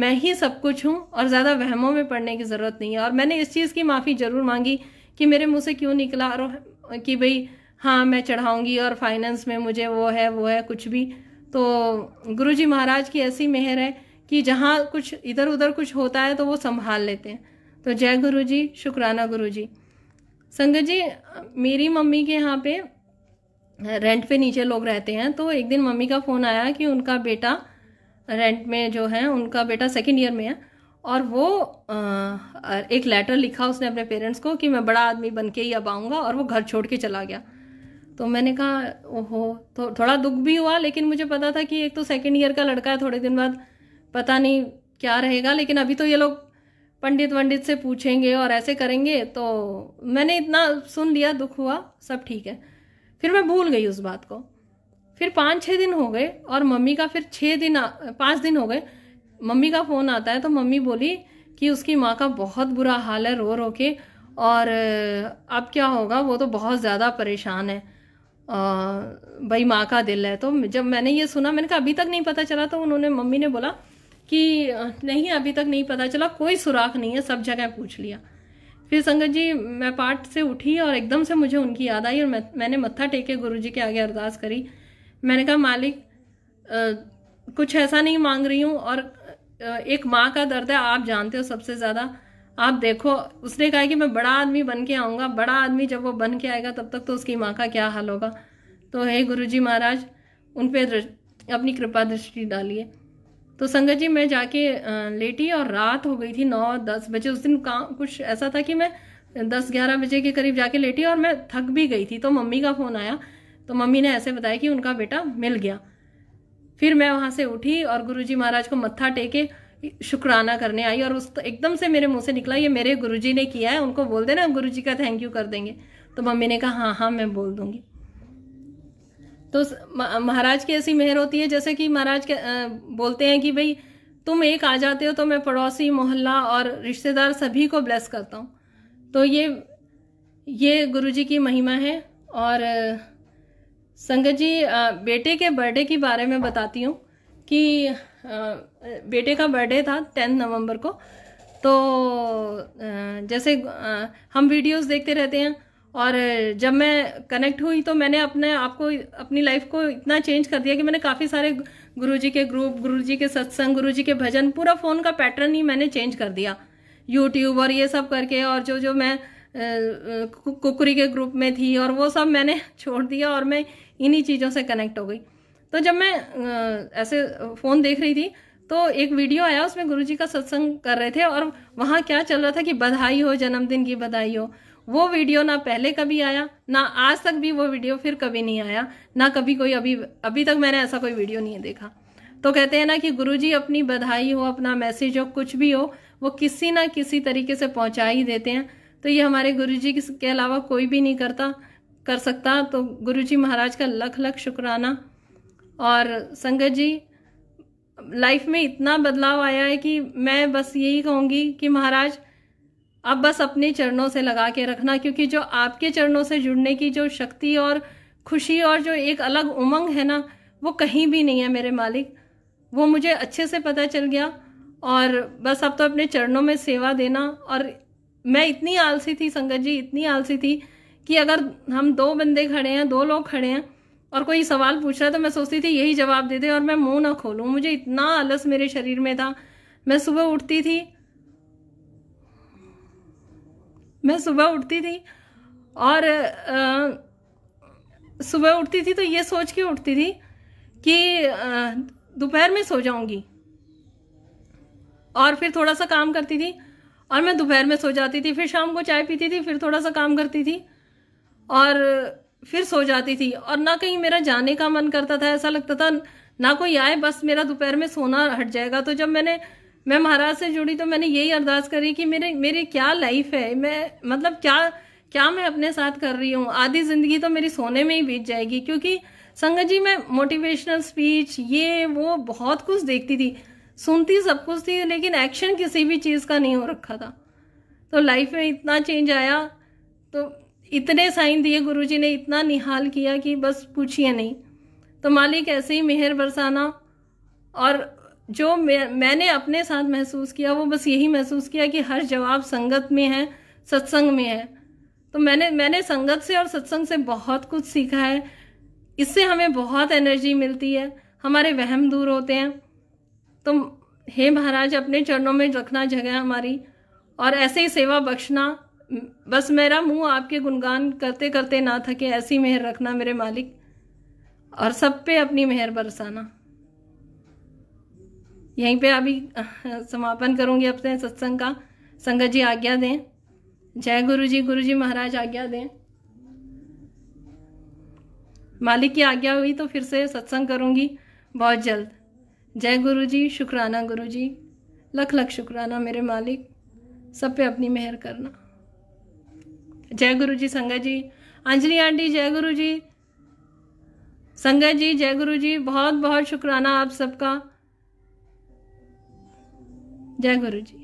[SPEAKER 1] मैं ही सब कुछ हूँ और ज़्यादा वहमों में पड़ने की ज़रूरत नहीं है और मैंने इस चीज़ की माफ़ी ज़रूर मांगी कि मेरे मुंह से क्यों निकला और कि भाई हाँ मैं चढ़ाऊँगी और फाइनेंस में मुझे वो है वो है कुछ भी तो गुरु जी महाराज की ऐसी मेहर है कि जहाँ कुछ इधर उधर कुछ होता है तो वो संभाल लेते हैं तो जय गुरु जी शुक्राना गुरु जी संगत जी मेरी मम्मी के यहाँ पे रेंट पे नीचे लोग रहते हैं तो एक दिन मम्मी का फ़ोन आया कि उनका बेटा रेंट में जो है उनका बेटा सेकेंड ईयर में है और वो एक लेटर लिखा उसने अपने पेरेंट्स को कि मैं बड़ा आदमी बन के ही अब आऊँगा और वो घर छोड़ के चला गया तो मैंने कहा ओहो तो थोड़ा दुख भी हुआ लेकिन मुझे पता था कि एक तो सेकेंड ईयर का लड़का है थोड़े दिन बाद पता नहीं क्या रहेगा लेकिन अभी तो ये लोग पंडित वंडित से पूछेंगे और ऐसे करेंगे तो मैंने इतना सुन लिया दुख हुआ सब ठीक है फिर मैं भूल गई उस बात को फिर पाँच छः दिन हो गए और मम्मी का फिर छः दिन पाँच दिन हो गए मम्मी का फ़ोन आता है तो मम्मी बोली कि उसकी माँ का बहुत बुरा हाल है रो रो के और अब क्या होगा वो तो बहुत ज़्यादा परेशान है भाई माँ का दिल है तो जब मैंने ये सुना मैंने कहा अभी तक नहीं पता चला तो उन्होंने मम्मी ने बोला कि नहीं अभी तक नहीं पता चला कोई सुराख नहीं है सब जगह पूछ लिया फिर संगत जी मैं पाठ से उठी और एकदम से मुझे उनकी याद आई और मैं, मैंने मत्था टेके गुरु जी के आगे अरदास करी मैंने कहा मालिक आ, कुछ ऐसा नहीं मांग रही हूँ और आ, एक माँ का दर्द है आप जानते हो सबसे ज़्यादा आप देखो उसने कहा कि मैं बड़ा आदमी बन के आऊँगा बड़ा आदमी जब वो बन के आएगा तब तक तो उसकी माँ का क्या हाल होगा तो हे गुरु जी महाराज उन पर अपनी कृपा दृष्टि डालिए तो संगत जी मैं जाके लेटी और रात हो गई थी नौ दस बजे उस दिन काम कुछ ऐसा था कि मैं दस ग्यारह बजे के करीब जाके लेटी और मैं थक भी गई थी तो मम्मी का फ़ोन आया तो मम्मी ने ऐसे बताया कि उनका बेटा मिल गया फिर मैं वहाँ से उठी और गुरु जी महाराज को मत्था टेके शुक्राना करने आई और उस तो एकदम से मेरे मुंह से निकला ये मेरे गुरुजी ने किया है उनको बोल देना गुरुजी का थैंक यू कर देंगे तो मम्मी ने कहा हाँ हाँ मैं बोल दूंगी तो महाराज की ऐसी मेहर होती है जैसे कि महाराज बोलते हैं कि भाई तुम एक आ जाते हो तो मैं पड़ोसी मोहल्ला और रिश्तेदार सभी को ब्लेस करता हूँ तो ये ये गुरु जी की महिमा है और संगत जी बेटे के बर्थडे के बारे में बताती हूँ कि बेटे का बर्थडे था टेंथ नवंबर को तो जैसे हम वीडियोस देखते रहते हैं और जब मैं कनेक्ट हुई तो मैंने अपने आप को अपनी लाइफ को इतना चेंज कर दिया कि मैंने काफ़ी सारे गुरुजी के ग्रुप गुरुजी के सत्संग गुरुजी के भजन पूरा फ़ोन का पैटर्न ही मैंने चेंज कर दिया यूट्यूब और ये सब करके और जो जो मैं कुकरी के ग्रुप में थी और वो सब मैंने [LAUGHS] छोड़ दिया और मैं इन्हीं चीज़ों से कनेक्ट हो गई तो जब मैं ऐसे फ़ोन देख रही थी तो एक वीडियो आया उसमें गुरुजी का सत्संग कर रहे थे और वहाँ क्या चल रहा था कि बधाई हो जन्मदिन की बधाई हो वो वीडियो ना पहले कभी आया ना आज तक भी वो वीडियो फिर कभी नहीं आया ना कभी कोई अभी अभी तक मैंने ऐसा कोई वीडियो नहीं देखा तो कहते हैं ना कि गुरुजी अपनी बधाई हो अपना मैसेज हो कुछ भी हो वो किसी ना किसी तरीके से पहुंचा ही देते हैं तो ये हमारे जी के अलावा कोई भी नहीं करता कर सकता तो जी महाराज का लख लख शुक्राना और संगत जी लाइफ में इतना बदलाव आया है कि मैं बस यही कहूँगी कि महाराज अब बस अपने चरणों से लगा के रखना क्योंकि जो आपके चरणों से जुड़ने की जो शक्ति और खुशी और जो एक अलग उमंग है ना वो कहीं भी नहीं है मेरे मालिक वो मुझे अच्छे से पता चल गया और बस अब तो अपने चरणों में सेवा देना और मैं इतनी आलसी थी संगत जी इतनी आलसी थी कि अगर हम दो बंदे खड़े हैं दो लोग खड़े हैं और कोई सवाल पूछ रहा है तो मैं सोचती थी यही जवाब दे दे और मैं मुंह ना खोलूं मुझे इतना आलस मेरे शरीर में था मैं सुबह उठती थी मैं सुबह उठती थी और सुबह उठती थी तो ये सोच के उठती थी कि दोपहर में सो जाऊंगी और फिर थोड़ा सा काम करती थी और मैं दोपहर में सो जाती थी फिर शाम को चाय पीती थी फिर थोड़ा सा काम करती थी और फिर सो जाती थी और ना कहीं मेरा जाने का मन करता था ऐसा लगता था ना कोई आए बस मेरा दोपहर में सोना हट जाएगा तो जब मैंने मैं महाराज से जुड़ी तो मैंने यही अरदास करी कि मेरे मेरी क्या लाइफ है मैं मतलब क्या क्या मैं अपने साथ कर रही हूँ आधी जिंदगी तो मेरी सोने में ही बीत जाएगी क्योंकि संगत जी मैं मोटिवेशनल स्पीच ये वो बहुत कुछ देखती थी सुनती सब कुछ थी लेकिन एक्शन किसी भी चीज़ का नहीं हो रखा था तो लाइफ में इतना चेंज आया तो इतने साइन दिए गुरु ने इतना निहाल किया कि बस पूछिए नहीं तो मालिक ऐसे ही मेहर बरसाना और जो मैं, मैंने अपने साथ महसूस किया वो बस यही महसूस किया कि हर जवाब संगत में है सत्संग में है तो मैंने मैंने संगत से और सत्संग से बहुत कुछ सीखा है इससे हमें बहुत एनर्जी मिलती है हमारे वहम दूर होते हैं तो हे महाराज अपने चरणों में रखना जगह हमारी और ऐसे ही सेवा बख्शना बस मेरा मुंह आपके गुणगान करते करते ना थके ऐसी मेहर रखना मेरे मालिक और सब पे अपनी मेहर बरसाना यहीं पे अभी समापन करूँगी अपने सत्संग का संगत जी आज्ञा दें जय गुरु जी गुरु जी महाराज आज्ञा दें मालिक की आज्ञा हुई तो फिर से सत्संग करूंगी बहुत जल्द जय गुरु जी शुक्राना गुरु जी लख लख शुक्राना मेरे मालिक सब पे अपनी मेहर करना जय गुरु जी संगत जी अंजलि आंटी जय गुरु जी संगत जी जय गुरु जी बहुत बहुत शुक्राना आप सबका जय गुरु जी